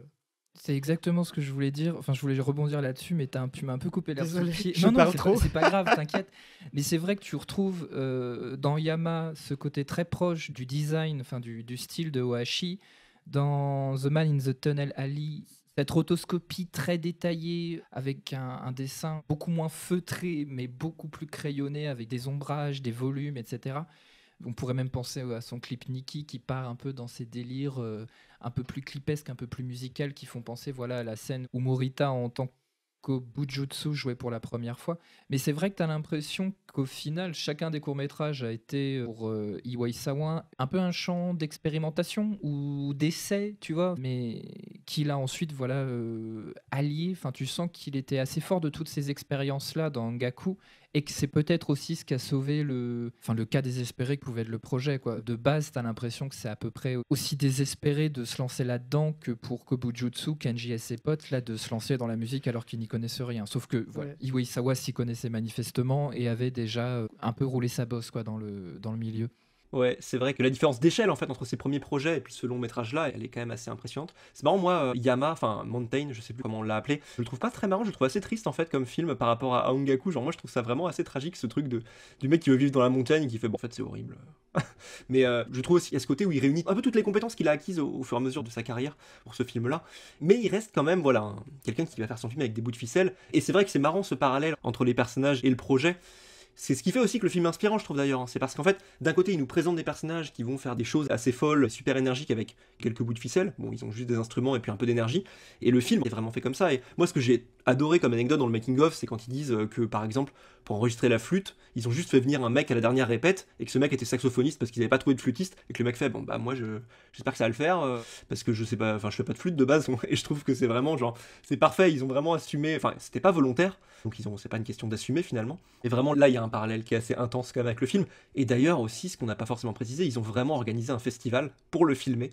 C'est exactement ce que je voulais dire. Enfin, je voulais rebondir là-dessus, mais as un, tu m'as un peu coupé la pied. non, non, C'est pas, grave, t'inquiète. mais c'est vrai que tu retrouves euh, dans Yama ce côté très proche du design, enfin du, style de Ohashi. Dans The Man in the Tunnel Alley, cette rotoscopie très détaillée avec un, dessin beaucoup moins feutré, mais beaucoup plus crayonné avec des ombrages, des volumes, etc. On pourrait même penser à son clip Nikki qui part un peu dans ses délires. Euh, un peu plus clipesques, un peu plus musicales, qui font penser voilà, à la scène où Morita, en tant qu'au Bujutsu jouait pour la première fois. Mais c'est vrai que tu as l'impression qu'au final, chacun des courts-métrages a été, euh, pour euh, Iwai Sawa, un peu un champ d'expérimentation ou d'essai, tu vois, mais qu'il a ensuite voilà, euh, allié. Enfin, tu sens qu'il était assez fort de toutes ces expériences-là dans Gaku » et que c'est peut-être aussi ce qui a sauvé le, enfin, le cas désespéré que pouvait être le projet. Quoi. De base, tu as l'impression que c'est à peu près aussi désespéré de se lancer là-dedans que pour Kobujutsu, Kenji et ses potes, là, de se lancer dans la musique alors qu'ils n'y connaissent rien. Sauf que voilà, Iwaisawa s'y connaissait manifestement et avait déjà euh, un peu roulé sa bosse quoi, dans, le, dans le milieu. Ouais, c'est vrai que la différence d'échelle en fait entre ces premiers projets et puis ce long métrage là, elle est quand même assez impressionnante. C'est marrant moi, euh, Yama, enfin Mountain, je sais plus comment on l'a appelé, je le trouve pas très marrant, je le trouve assez triste en fait comme film par rapport à Ongaku. Genre moi je trouve ça vraiment assez tragique ce truc de du mec qui veut vivre dans la montagne et qui fait bon en fait c'est horrible. mais euh, je trouve aussi à ce côté où il réunit un peu toutes les compétences qu'il a acquises au, au, fur et à mesure de sa carrière pour ce film là, mais il reste quand même voilà quelqu'un qui va faire son film avec des bouts de ficelle. Et c'est vrai que c'est marrant ce parallèle entre les personnages et le projet c'est ce qui fait aussi que le film est inspirant, je trouve d'ailleurs. C'est parce qu'en fait, d'un côté, il nous présente des personnages qui vont faire des choses assez folles, super énergiques avec quelques bouts de ficelle. Bon, ils ont juste des instruments et puis un peu d'énergie. Et le film est vraiment fait comme ça. Et moi, ce que j'ai adoré comme anecdote dans le making-of, c'est quand ils disent euh, que, par exemple, pour enregistrer la flûte, ils ont juste fait venir un mec à la dernière répète et que ce mec était saxophoniste parce qu'ils n'avaient pas trouvé de flûtiste et que le mec fait Bon, bah, moi, j'espère que ça va le faire euh, parce que je sais pas, enfin, je fais pas de flûte de base et je trouve que c'est vraiment genre, c'est parfait, ils ont vraiment assumé, enfin, c'était pas volontaire, donc ils ont, c'est pas une question d'assumer finalement. Et vraiment, là, il y a un parallèle qui est assez intense quand même avec le film. Et d'ailleurs, aussi, ce qu'on n'a pas forcément précisé, ils ont vraiment organisé un festival pour le filmer,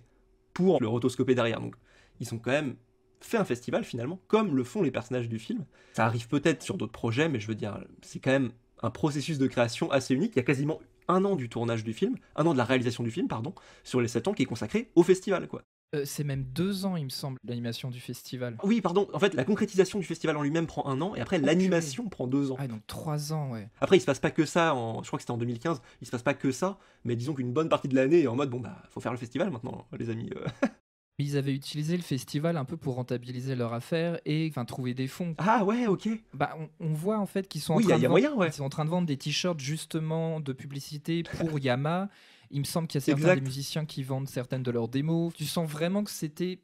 pour le rotoscoper derrière. Donc, ils sont quand même fait un festival finalement, comme le font les personnages du film. Ça arrive peut-être sur d'autres projets, mais je veux dire, c'est quand même un processus de création assez unique. Il y a quasiment un an du tournage du film, un an de la réalisation du film, pardon, sur les sept ans qui est consacré au festival, quoi. Euh, c'est même deux ans, il me semble, l'animation du festival. Oui, pardon. En fait, la concrétisation du festival en lui-même prend un an, et après, oh, l'animation prend deux ans. Ah, donc trois ans, ouais. Après, il se passe pas que ça. En... Je crois que c'était en 2015. Il se passe pas que ça, mais disons qu'une bonne partie de l'année est en mode bon, bah, faut faire le festival maintenant, les amis. Euh. Ils avaient utilisé le festival un peu pour rentabiliser leur affaire et enfin trouver des fonds. Ah ouais, ok. Bah on, voit en fait qu'ils sont, en train de vendre, des t-shirts justement de publicité pour Yama. Il me semble qu'il y a certains des musiciens qui vendent certaines de leurs démos. Tu sens vraiment que c'était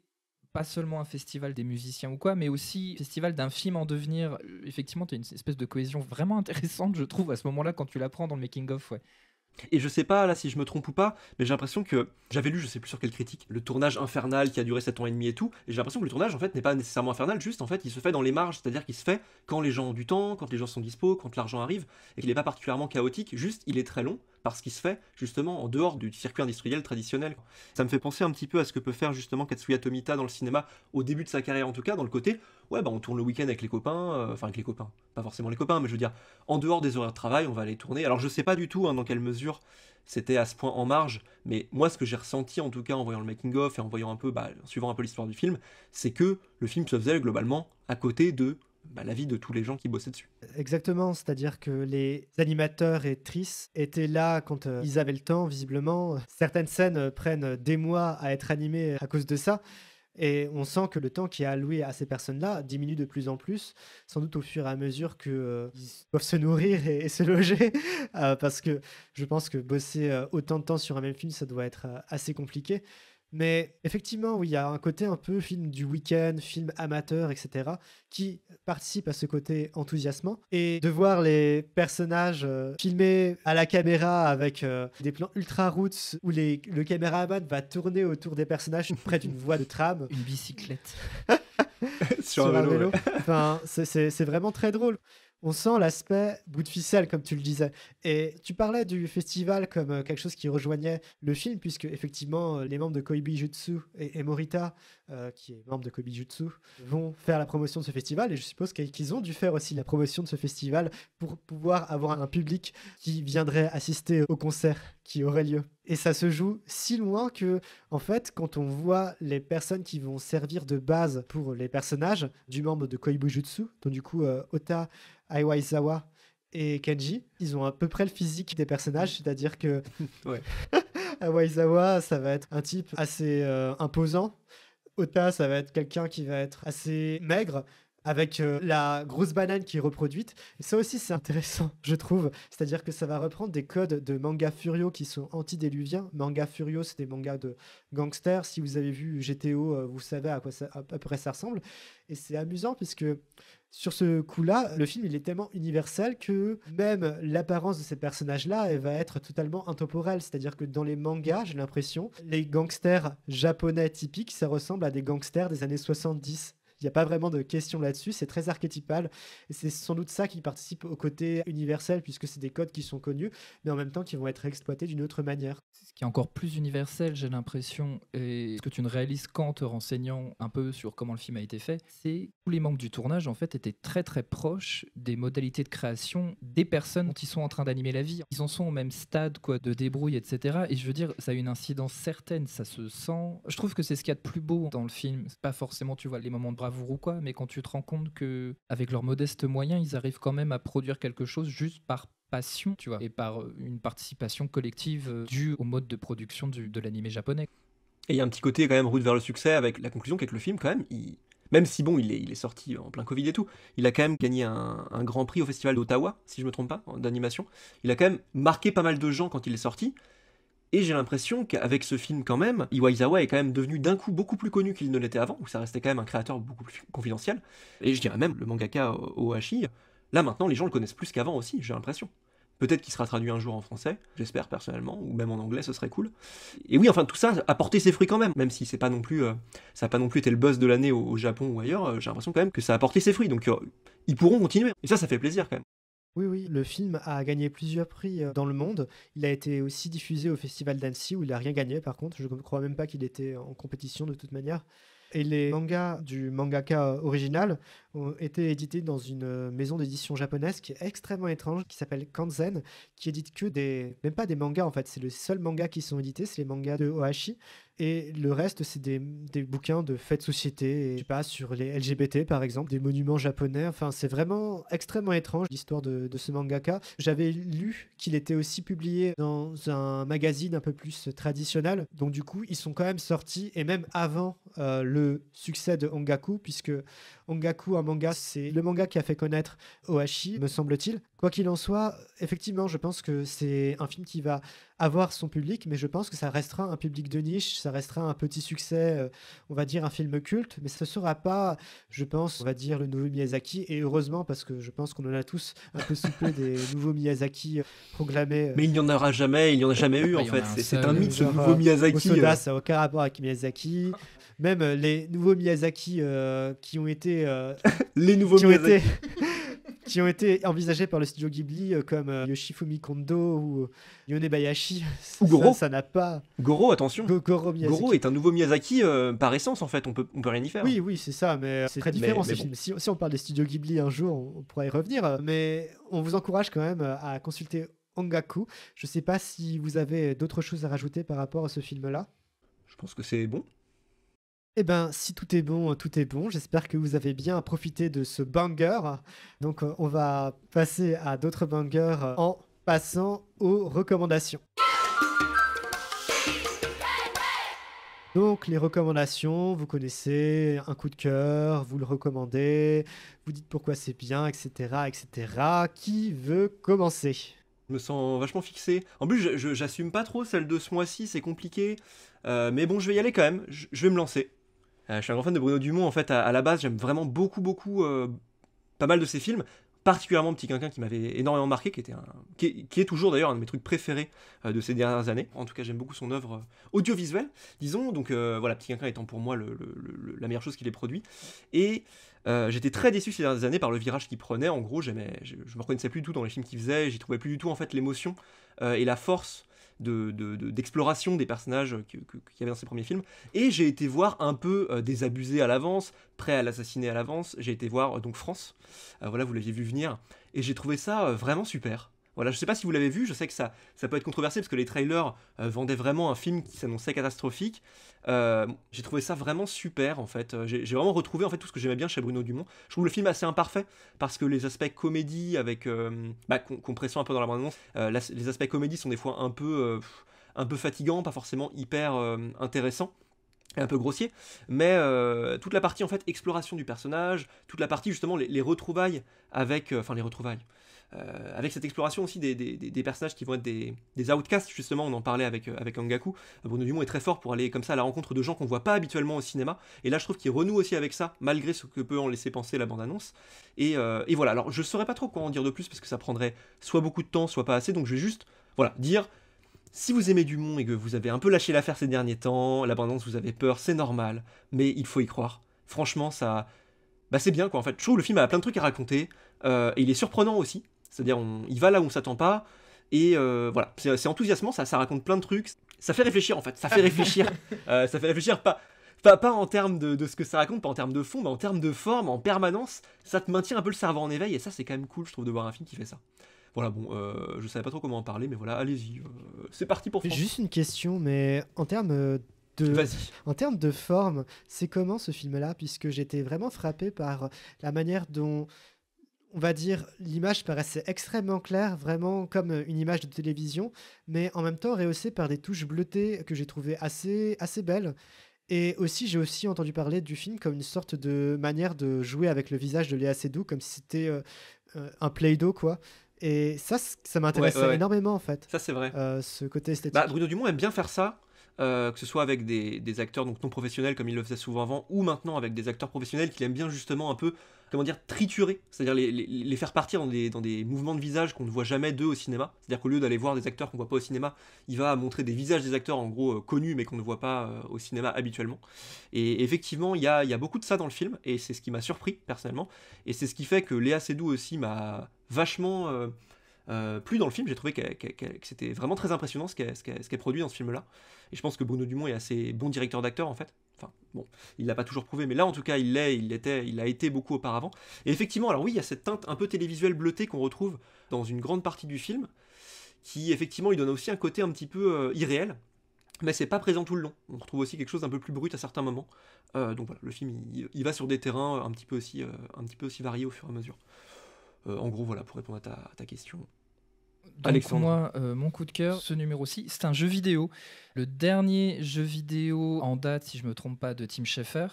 pas seulement un festival des musiciens ou quoi, mais aussi festival d'un film en devenir. Euh, effectivement, tu as une espèce de cohésion vraiment intéressante, je trouve, à ce moment-là, quand tu l'apprends dans le making-of. Ouais. Et je sais pas là si je me trompe ou pas, mais j'ai l'impression que j'avais lu, je sais plus sur quelle critique, le tournage infernal qui a duré 7 ans et demi et tout, et j'ai l'impression que le tournage en fait n'est pas nécessairement infernal, juste en fait il se fait dans les marges, c'est-à-dire qu'il se fait quand les gens ont du temps, quand les gens sont dispo, quand l'argent arrive, et qu'il n'est pas particulièrement chaotique, juste il est très long, parce ce qui se fait justement en dehors du circuit industriel traditionnel. Ça me fait penser un petit peu à ce que peut faire justement Katsuya Tomita dans le cinéma au début de sa carrière en tout cas, dans le côté ouais bah on tourne le week-end avec les copains, euh, enfin avec les copains, pas forcément les copains, mais je veux dire en dehors des horaires de travail, on va aller tourner. Alors je sais pas du tout hein, dans quelle mesure c'était à ce point en marge, mais moi ce que j'ai ressenti en tout cas en voyant le making of et en voyant un peu, bah, suivant un peu l'histoire du film, c'est que le film se faisait globalement à côté de bah, la vie de tous les gens qui bossaient dessus. Exactement, c'est-à-dire que les animateurs et actrices étaient là quand euh, ils avaient le temps, visiblement. Certaines scènes euh, prennent des mois à être animées euh, à cause de ça. Et on sent que le temps qui est alloué à ces personnes-là diminue de plus en plus, sans doute au fur et à mesure qu'ils doivent se nourrir et, se loger, parce que je pense que bosser autant de temps sur un même film, ça doit être assez compliqué. Mais effectivement, oui, il y a un côté un peu film du week-end, film amateur, etc., qui participe à ce côté enthousiasmant. Et de voir les personnages euh, filmés à la caméra avec euh, des plans ultra routes où les, le caméraman va tourner autour des personnages près d'une voie de tram. Une bicyclette. sur, un vélo. Enfin, c'est vraiment très drôle on sent l'aspect bout de ficelle, comme tu le disais. Et tu parlais du festival comme euh, quelque chose qui rejoignait le film, puisque effectivement, euh, les membres de Koibi Jutsu et, et Morita euh, qui est membre de Kobijutsu, vont faire la promotion de ce festival. Et je suppose qu'ils ont dû faire aussi la promotion de ce festival pour pouvoir avoir un public qui viendrait assister au concert qui aurait lieu. Et ça se joue si loin que, en fait, quand on voit les personnes qui vont servir de base pour les personnages du membre de Koibujutsu, dont du coup euh, Ota Aiwaizawa et Kenji, ils ont à peu près le physique des personnages, c'est-à-dire que. Aiwaizawa, ça va être un type assez euh, imposant, Ota, ça va être quelqu'un qui va être assez maigre, avec euh, la grosse banane qui est reproduite. Et ça aussi, c'est intéressant, je trouve. C'est-à-dire que ça va reprendre des codes de manga furio qui sont antidéluviens. Manga furio c'est des mangas de gangsters. Si vous avez vu GTO, euh, vous savez à quoi à peu près ça ressemble. Et c'est amusant puisque sur ce coup-là, le film il est tellement universel que même l'apparence de ces personnages-là, va être totalement intemporelle. C'est-à-dire que dans les mangas, j'ai l'impression, les gangsters japonais typiques, ça ressemble à des gangsters des années 70 n'y a pas vraiment de question là-dessus. C'est très archétypal. Et c'est sans doute ça qui participe au côté universel, puisque c'est des codes qui sont connus, mais en même temps qui vont être exploités d'une autre manière. Ce qui est encore plus universel, j'ai l'impression, et ce que tu ne réalises qu'en te renseignant un peu sur comment le film a été fait, c'est tous les manques du tournage, en fait, étaient très très proches des modalités de création des personnes dont ils sont en train d'animer la vie. Ils en sont au même stade, quoi, de débrouille, etc. Et je veux dire, ça a une incidence certaine, ça se sent. Je trouve que c'est ce qu'il y a de plus beau dans le film. C'est pas forcément, tu vois, les moments de bravoure ou quoi, mais quand tu te rends compte que avec leurs modestes moyens, ils arrivent quand même à produire quelque chose juste par passion, tu vois, et par euh, une participation collective euh, due au mode de production du, de l'animé japonais. Et il y a un petit côté quand même route vers le succès avec la conclusion qu'avec le film quand même, il, même si bon, il est, il est, sorti en plein Covid et tout, il a quand même gagné un, un grand prix au Festival d'Ottawa, si je me trompe pas, d'animation. Il a quand même marqué pas mal de gens quand il est sorti. Et j'ai l'impression qu'avec ce film quand même, Iwaizawa est quand même devenu d'un coup beaucoup plus connu qu'il ne l'était avant, où ça restait quand même un créateur beaucoup plus confidentiel. Et je dirais même le mangaka Ohashi, là maintenant les gens le connaissent plus qu'avant aussi, j'ai l'impression. Peut-être qu'il sera traduit un jour en français, j'espère personnellement, ou même en anglais, ce serait cool. Et oui, enfin tout ça a porté ses fruits quand même, même si c'est pas non plus, euh, ça n'a pas non plus été le buzz de l'année au, Japon ou ailleurs. Euh, j'ai l'impression quand même que ça a porté ses fruits, donc euh, ils pourront continuer. Et ça, ça fait plaisir quand même. Oui, oui, le film a gagné plusieurs prix euh, dans le monde. Il a été aussi diffusé au Festival d'Annecy où il n'a rien gagné par contre. Je ne crois même pas qu'il était en compétition de toute manière. Et les mangas du mangaka original ont été édités dans une euh, maison d'édition japonaise qui est extrêmement étrange, qui s'appelle Kanzen, qui édite que des... même pas des mangas en fait, c'est le seul manga qui sont édités, c'est les mangas de Ohashi. Et le reste, c'est des, bouquins de faits de société, je sais pas, sur les LGBT par exemple, des monuments japonais. Enfin, c'est vraiment extrêmement étrange l'histoire de, ce mangaka. J'avais lu qu'il était aussi publié dans un magazine un peu plus traditionnel. Donc, du coup, ils sont quand même sortis, et même avant euh, le succès de Ongaku, puisque Ongaku, un manga, c'est le manga qui a fait connaître Ohashi, me semble-t-il. Quoi qu'il en soit, effectivement, je pense que c'est un film qui va avoir son public, mais je pense que ça restera un public de niche, ça restera un petit succès, euh, on va dire un film culte, mais ce sera pas, je pense, on va dire le nouveau Miyazaki, et heureusement parce que je pense qu'on en a tous un peu soupé des nouveaux Miyazaki euh, proclamés. Euh, mais il n'y en aura jamais, il n'y en a jamais eu ah, en fait, c'est un mythe ce nouveau Miyazaki. ça n'a aucun rapport avec Miyazaki même euh, les nouveaux Miyazaki euh, qui ont été. Euh, les nouveaux Miyazaki. qui ont été envisagés par le studio Ghibli comme Yoshifumi Kondo ou Yonebayashi. Goro. Ça n'a pas. Goro, attention. Goro, est un nouveau Miyazaki par essence, en fait. On peut, on peut rien y faire. Oui, oui, c'est ça, mais c'est très différent. si, on parle des studios Ghibli un jour, on, on pourra y revenir. Mais on vous encourage quand même à consulter Ongaku. Je ne sais pas si vous avez d'autres choses à rajouter par rapport à ce film-là. Je pense que c'est bon. Eh bien, si tout est bon, euh, tout est bon. J'espère que vous avez bien profité de ce banger. Donc, euh, on va passer à d'autres bangers euh, en passant aux recommandations. Donc les recommandations, vous connaissez un coup de cœur, vous le recommandez, vous dites pourquoi c'est bien, etc., etc. Qui veut commencer Je me sens vachement fixé. En plus, j'assume pas trop celle de ce mois-ci, c'est compliqué. mais bon, je vais y aller quand même. je vais me lancer. Euh, je suis un grand fan de Bruno Dumont, en fait, à, la base, j'aime vraiment beaucoup, beaucoup, euh, pas mal de ses films, particulièrement Petit Quinquin qui m'avait énormément marqué, qui, était qui, est toujours d'ailleurs un de mes trucs préférés euh, de ces dernières années. En tout cas, j'aime beaucoup son œuvre audiovisuelle, disons. Donc voilà, Petit Quinquin étant pour moi la meilleure chose qu'il ait produit. Et j'étais très déçu ces dernières années par le virage qu'il prenait. En gros, je, je me reconnaissais plus du tout dans les films qu'il faisait, j'y trouvais plus du tout en fait l'émotion et la force d'exploration de, des personnages qu'il y avait dans ces premiers films. Et j'ai été voir un peu euh, des abusés à l'avance, prêt à l'assassiner à l'avance. J'ai été voir euh, donc France. Euh, voilà, vous l'aviez vu venir. Et j'ai trouvé ça vraiment super. Voilà, je sais pas si vous l'avez vu, je sais que ça, ça peut être controversé parce que les trailers euh, vendaient vraiment un film qui s'annonçait catastrophique. Euh, j'ai trouvé ça vraiment super en fait. Euh, j'ai, vraiment retrouvé en fait tout ce que j'aimais bien chez Bruno Dumont. Je trouve le film assez imparfait parce que les aspects comédie avec bah, qu'on, un peu dans la bande annonce, les aspects comédie sont des fois un peu un peu fatigants, pas forcément hyper intéressants un peu grossier, mais toute la partie en fait exploration du personnage, toute la partie justement les, retrouvailles avec, enfin les retrouvailles, euh, avec cette exploration aussi des, personnages qui vont être des, outcasts, justement, on en parlait avec, euh, avec Angaku. Euh, Bruno Dumont est très fort pour aller comme ça à la rencontre de gens qu'on voit pas habituellement au cinéma. Et là, je trouve qu'il renoue aussi avec ça, malgré ce que peut en laisser penser la bande-annonce. Et, voilà, alors je saurais pas trop quoi en dire de plus, parce que ça prendrait soit beaucoup de temps, soit pas assez, donc je vais juste, voilà, dire... Si vous aimez Dumont et que vous avez un peu lâché l'affaire ces derniers temps, la bande-annonce vous avez peur, c'est normal, mais il faut y croire. Franchement, ça, bah c'est bien quoi en fait. Je trouve le film a plein de trucs à raconter et il est surprenant aussi. C'est-à-dire, il va là où on s'attend pas. Et euh, voilà, c'est enthousiasmant, ça, raconte plein de trucs. Ça fait réfléchir en fait, ça fait réfléchir. Euh, ça fait réfléchir pas, pas, en termes de, ce que ça raconte, pas en termes de fond, mais en termes de forme, en permanence. Ça te maintient un peu le cerveau en éveil et ça c'est quand même cool, je trouve, de voir un film qui fait ça. Voilà, bon, je euh, je savais pas trop comment en parler, mais voilà, allez-y, c'est parti pour France. Juste une question, mais en termes de, Vas-y. en termes de forme, c'est comment ce film-là Puisque j'étais vraiment frappé par la manière dont on va dire, l'image paraissait extrêmement claire, vraiment comme euh, une image de télévision, mais en même temps rehaussée par des touches bleutées que j'ai trouvées assez, assez belles. Et aussi, j'ai aussi entendu parler du film comme une sorte de manière de jouer avec le visage de Léa Seydoux, comme si c'était euh, euh, un play-doh, quoi. Et ça, ça m'intéressait énormément, en fait. Ça, c'est vrai. ce côté bah, esthétique. Bah, Bruno Dumont aime bien faire ça. Euh, que ce soit avec des, acteurs donc non professionnels comme il le faisait souvent avant, ou maintenant avec des acteurs professionnels qu'il aime bien justement un peu, comment dire, triturer, c'est-à-dire les, faire partir dans des, dans des mouvements de visage qu'on ne voit jamais d'eux au cinéma, c'est-à-dire qu'au lieu d'aller voir des acteurs qu'on ne voit pas au cinéma, il va montrer des visages des acteurs en gros euh, connus mais qu'on ne voit pas euh, au cinéma habituellement. Et effectivement, il y a, y a beaucoup de ça dans le film, et c'est ce qui m'a surpris personnellement, et c'est ce qui fait que Léa Seydoux aussi m'a vachement... Euh, plus dans le film. J'ai trouvé que, c'était vraiment très impressionnant ce qu'elle produit dans ce film-là. Et je pense que Bruno Dumont est assez bon directeur d'acteur en fait. Enfin, bon, il l'a pas toujours prouvé, mais là en tout cas, il l'est, il l'était, il a été beaucoup auparavant. Et effectivement, alors oui, il y a cette teinte un peu télévisuelle bleutée qu'on retrouve dans une grande partie du film, qui effectivement, il donne aussi un côté un petit peu euh, irréel, mais c'est pas présent tout le long. On retrouve aussi quelque chose d'un peu plus brut à certains moments. Euh, donc voilà, le film, il, va sur des terrains un petit peu aussi, un petit peu aussi variés au fur et à mesure. Euh, en gros, voilà, pour répondre à ta, question. Donc Alexandre. moi, euh, mon coup de cœur, ce numéro-ci, c'est un jeu vidéo. Le dernier jeu vidéo en date, si je me trompe pas, de Tim Schafer.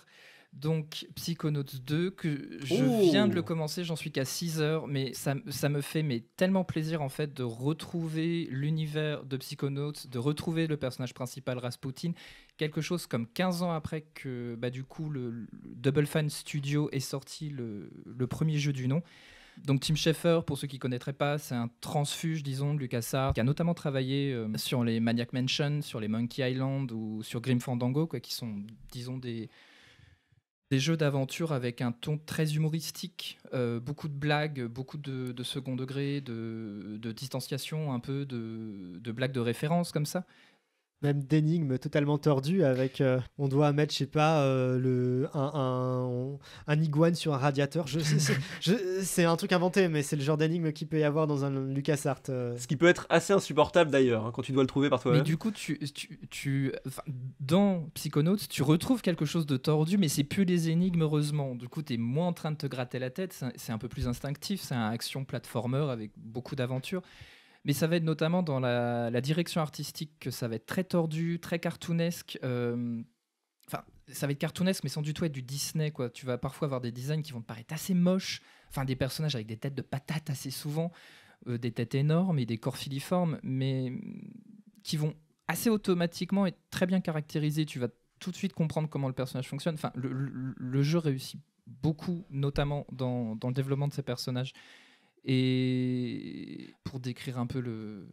Donc Psychonauts 2, que je oh viens de le commencer, j'en suis qu'à 6 heures, mais ça, me fait mais, tellement plaisir en fait de retrouver l'univers de Psychonauts, de retrouver le personnage principal Rasputin, quelque chose comme 15 ans après que bah, du coup le, Double Fan Studio ait sorti le, le premier jeu du nom. Donc Tim Schafer, pour ceux qui ne connaîtraient pas, c'est un transfuge, disons, de LucasArts, qui a notamment travaillé euh, sur les Maniac Mansion, sur les Monkey Island ou sur Grim Fandango, qui sont, disons, des, jeux d'aventure avec un ton très humoristique, euh, beaucoup de blagues, beaucoup de, second degré, de, distanciation, un peu de blagues de référence comme ça même d'énigmes totalement tordues avec euh, on doit mettre je sais pas euh, le un, un, un, iguane sur un radiateur je, c'est un truc inventé mais c'est le genre d'énigme qui peut y avoir dans un LucasArts Art. Euh. ce qui peut être assez insupportable d'ailleurs hein, quand tu dois le trouver par toi-même mais du coup tu, tu, dans Psychonauts tu retrouves quelque chose de tordu mais c'est plus des énigmes heureusement du coup tu es moins en train de te gratter la tête c'est un peu plus instinctif c'est un action platformer avec beaucoup d'aventures mais ça va être notamment dans la, direction artistique que ça va être très tordu, très cartoonesque. Euh, enfin, ça va être cartoonesque, mais sans du tout être du Disney, quoi. Tu vas parfois avoir des designs qui vont te paraître assez moches, enfin des personnages avec des têtes de patate assez souvent, euh, des têtes énormes et des corps filiformes, mais qui vont assez automatiquement être très bien caractérisés. Tu vas tout de suite comprendre comment le personnage fonctionne. Enfin, le, jeu réussit beaucoup, notamment dans, dans, le développement de ces personnages. Et pour décrire un peu le,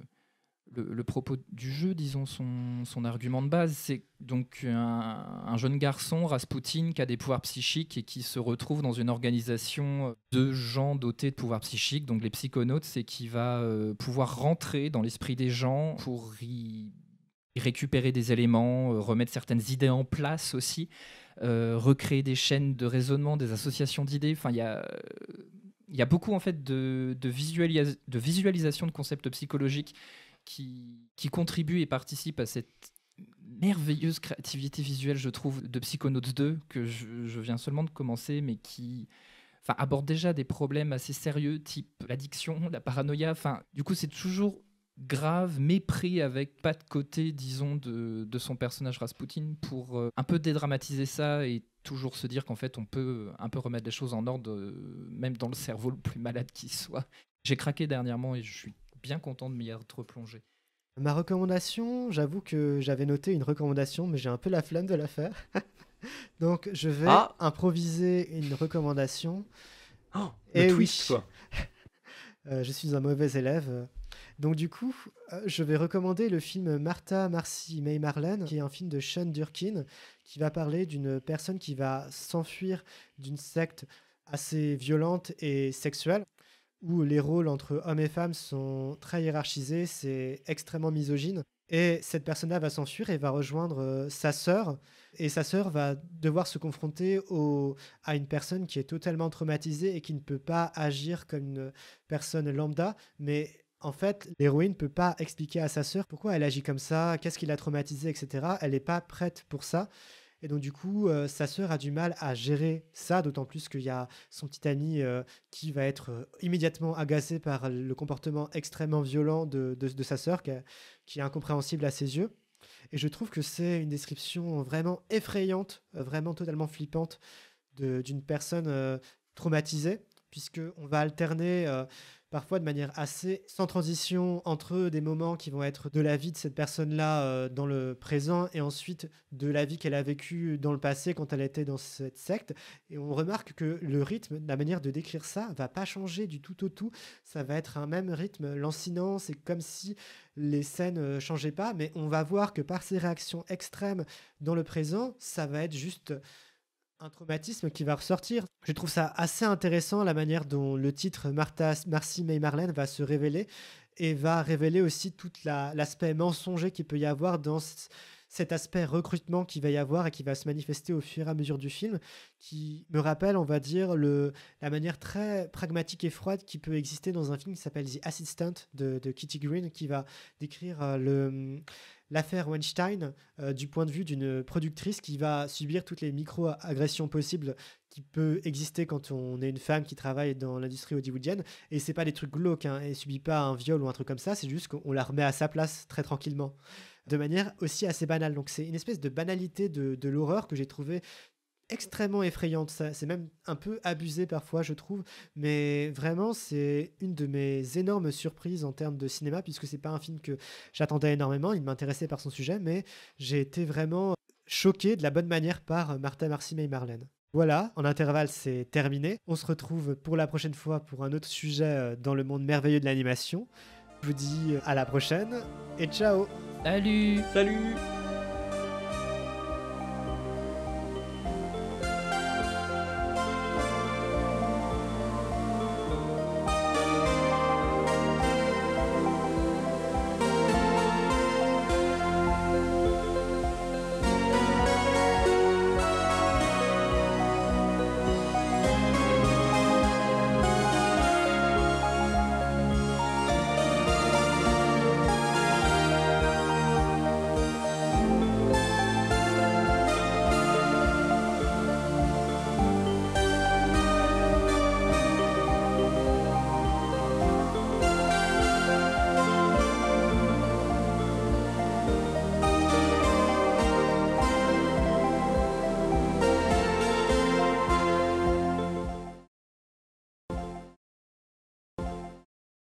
le, propos du jeu, disons son, son argument de base, c'est donc un, jeune garçon, Rasputin, qui a des pouvoirs psychiques et qui se retrouve dans une organisation de gens dotés de pouvoirs psychiques, donc les psychonautes, c'est qui va euh, pouvoir rentrer dans l'esprit des gens pour y récupérer des éléments, euh, remettre certaines idées en place aussi, euh, recréer des chaînes de raisonnement, des associations d'idées. Enfin, il y a il y a beaucoup en fait de, de, de visualisation de concepts psychologiques qui, qui contribuent et participent à cette merveilleuse créativité visuelle, je trouve, de Psychonauts 2, que je, je viens seulement de commencer, mais qui aborde déjà des problèmes assez sérieux, type l'addiction, la paranoïa. du coup, c'est toujours grave mépris avec pas de côté, disons, de, son personnage Rasputin pour euh, un peu dédramatiser ça et toujours se dire qu'en fait on peut euh, un peu remettre les choses en ordre, euh, même dans le cerveau le plus malade qui soit. J'ai craqué dernièrement et je suis bien content de m'y être replongé Ma recommandation, j'avoue que j'avais noté une recommandation, mais j'ai un peu la flamme de la faire. Donc je vais ah. improviser une recommandation. Oh, le et eh oui. quoi. Euh, je suis un mauvais élève. Donc du coup, euh, je vais recommander le film Martha, Marcy, May Marlene, qui est un film de Sean Durkin, qui va parler d'une personne qui va s'enfuir d'une secte assez violente et sexuelle, où les rôles entre hommes et femmes sont très hiérarchisés, c'est extrêmement misogyne. Et cette personne-là va s'enfuir et va rejoindre euh, sa sœur. Et sa sœur va devoir se confronter à une personne qui est totalement traumatisée et qui ne peut pas agir comme une personne lambda. Mais en fait, l'héroïne ne peut pas expliquer à sa sœur pourquoi elle agit comme ça, qu'est-ce qui l'a traumatisée, etc. Elle n'est pas prête pour ça. Et donc, du coup, euh, sa sœur a du mal à gérer ça, d'autant plus qu'il y a son petit ami euh, qui va être euh, immédiatement agacé par le comportement extrêmement violent de, de, sa sœur, qui, qui, est incompréhensible à ses yeux. Et je trouve que c'est une description vraiment effrayante, vraiment totalement flippante d'une personne traumatisée, puisqu'on va alterner parfois de manière assez sans transition entre des moments qui vont être de la vie de cette personne-là euh, dans le présent et ensuite de la vie qu'elle a vécue dans le passé quand elle était dans cette secte. Et on remarque que le rythme, la manière de décrire ça, va pas changer du tout au tout. Ça va être un même rythme lancinant, c'est comme si les scènes ne euh, changeaient pas, mais on va voir que par ces réactions extrêmes dans le présent, ça va être juste un traumatisme qui va ressortir. Je trouve ça assez intéressant la manière dont le titre Martha, Marcy May Marlène va se révéler et va révéler aussi tout l'aspect mensonger qu'il peut y avoir dans cet aspect recrutement qui va y avoir et qui va se manifester au fur et à mesure du film, qui me rappelle, on va dire, le, la manière très pragmatique et froide qui peut exister dans un film qui s'appelle The Assistant de, de Kitty Green, qui va décrire euh, le l'affaire Weinstein euh, du point de vue d'une productrice qui va subir toutes les micro-agressions possibles qui peut exister quand on est une femme qui travaille dans l'industrie hollywoodienne. Et c'est pas des trucs glauques, hein, elle subit pas un viol ou un truc comme ça, c'est juste qu'on la remet à sa place très tranquillement, de manière aussi assez banale. Donc c'est une espèce de banalité de, l'horreur que j'ai trouvé extrêmement effrayante. C'est même un peu abusé parfois, je trouve. Mais vraiment, c'est une de mes énormes surprises en termes de cinéma, puisque c'est pas un film que j'attendais énormément. Il m'intéressait par son sujet, mais j'ai été vraiment choqué de la bonne manière par Martha Marcy et Marlène. Voilà, en intervalle, c'est terminé. On se retrouve pour la prochaine fois pour un autre sujet euh, dans le monde merveilleux de l'animation. Je vous dis euh, à la prochaine et ciao Salut Salut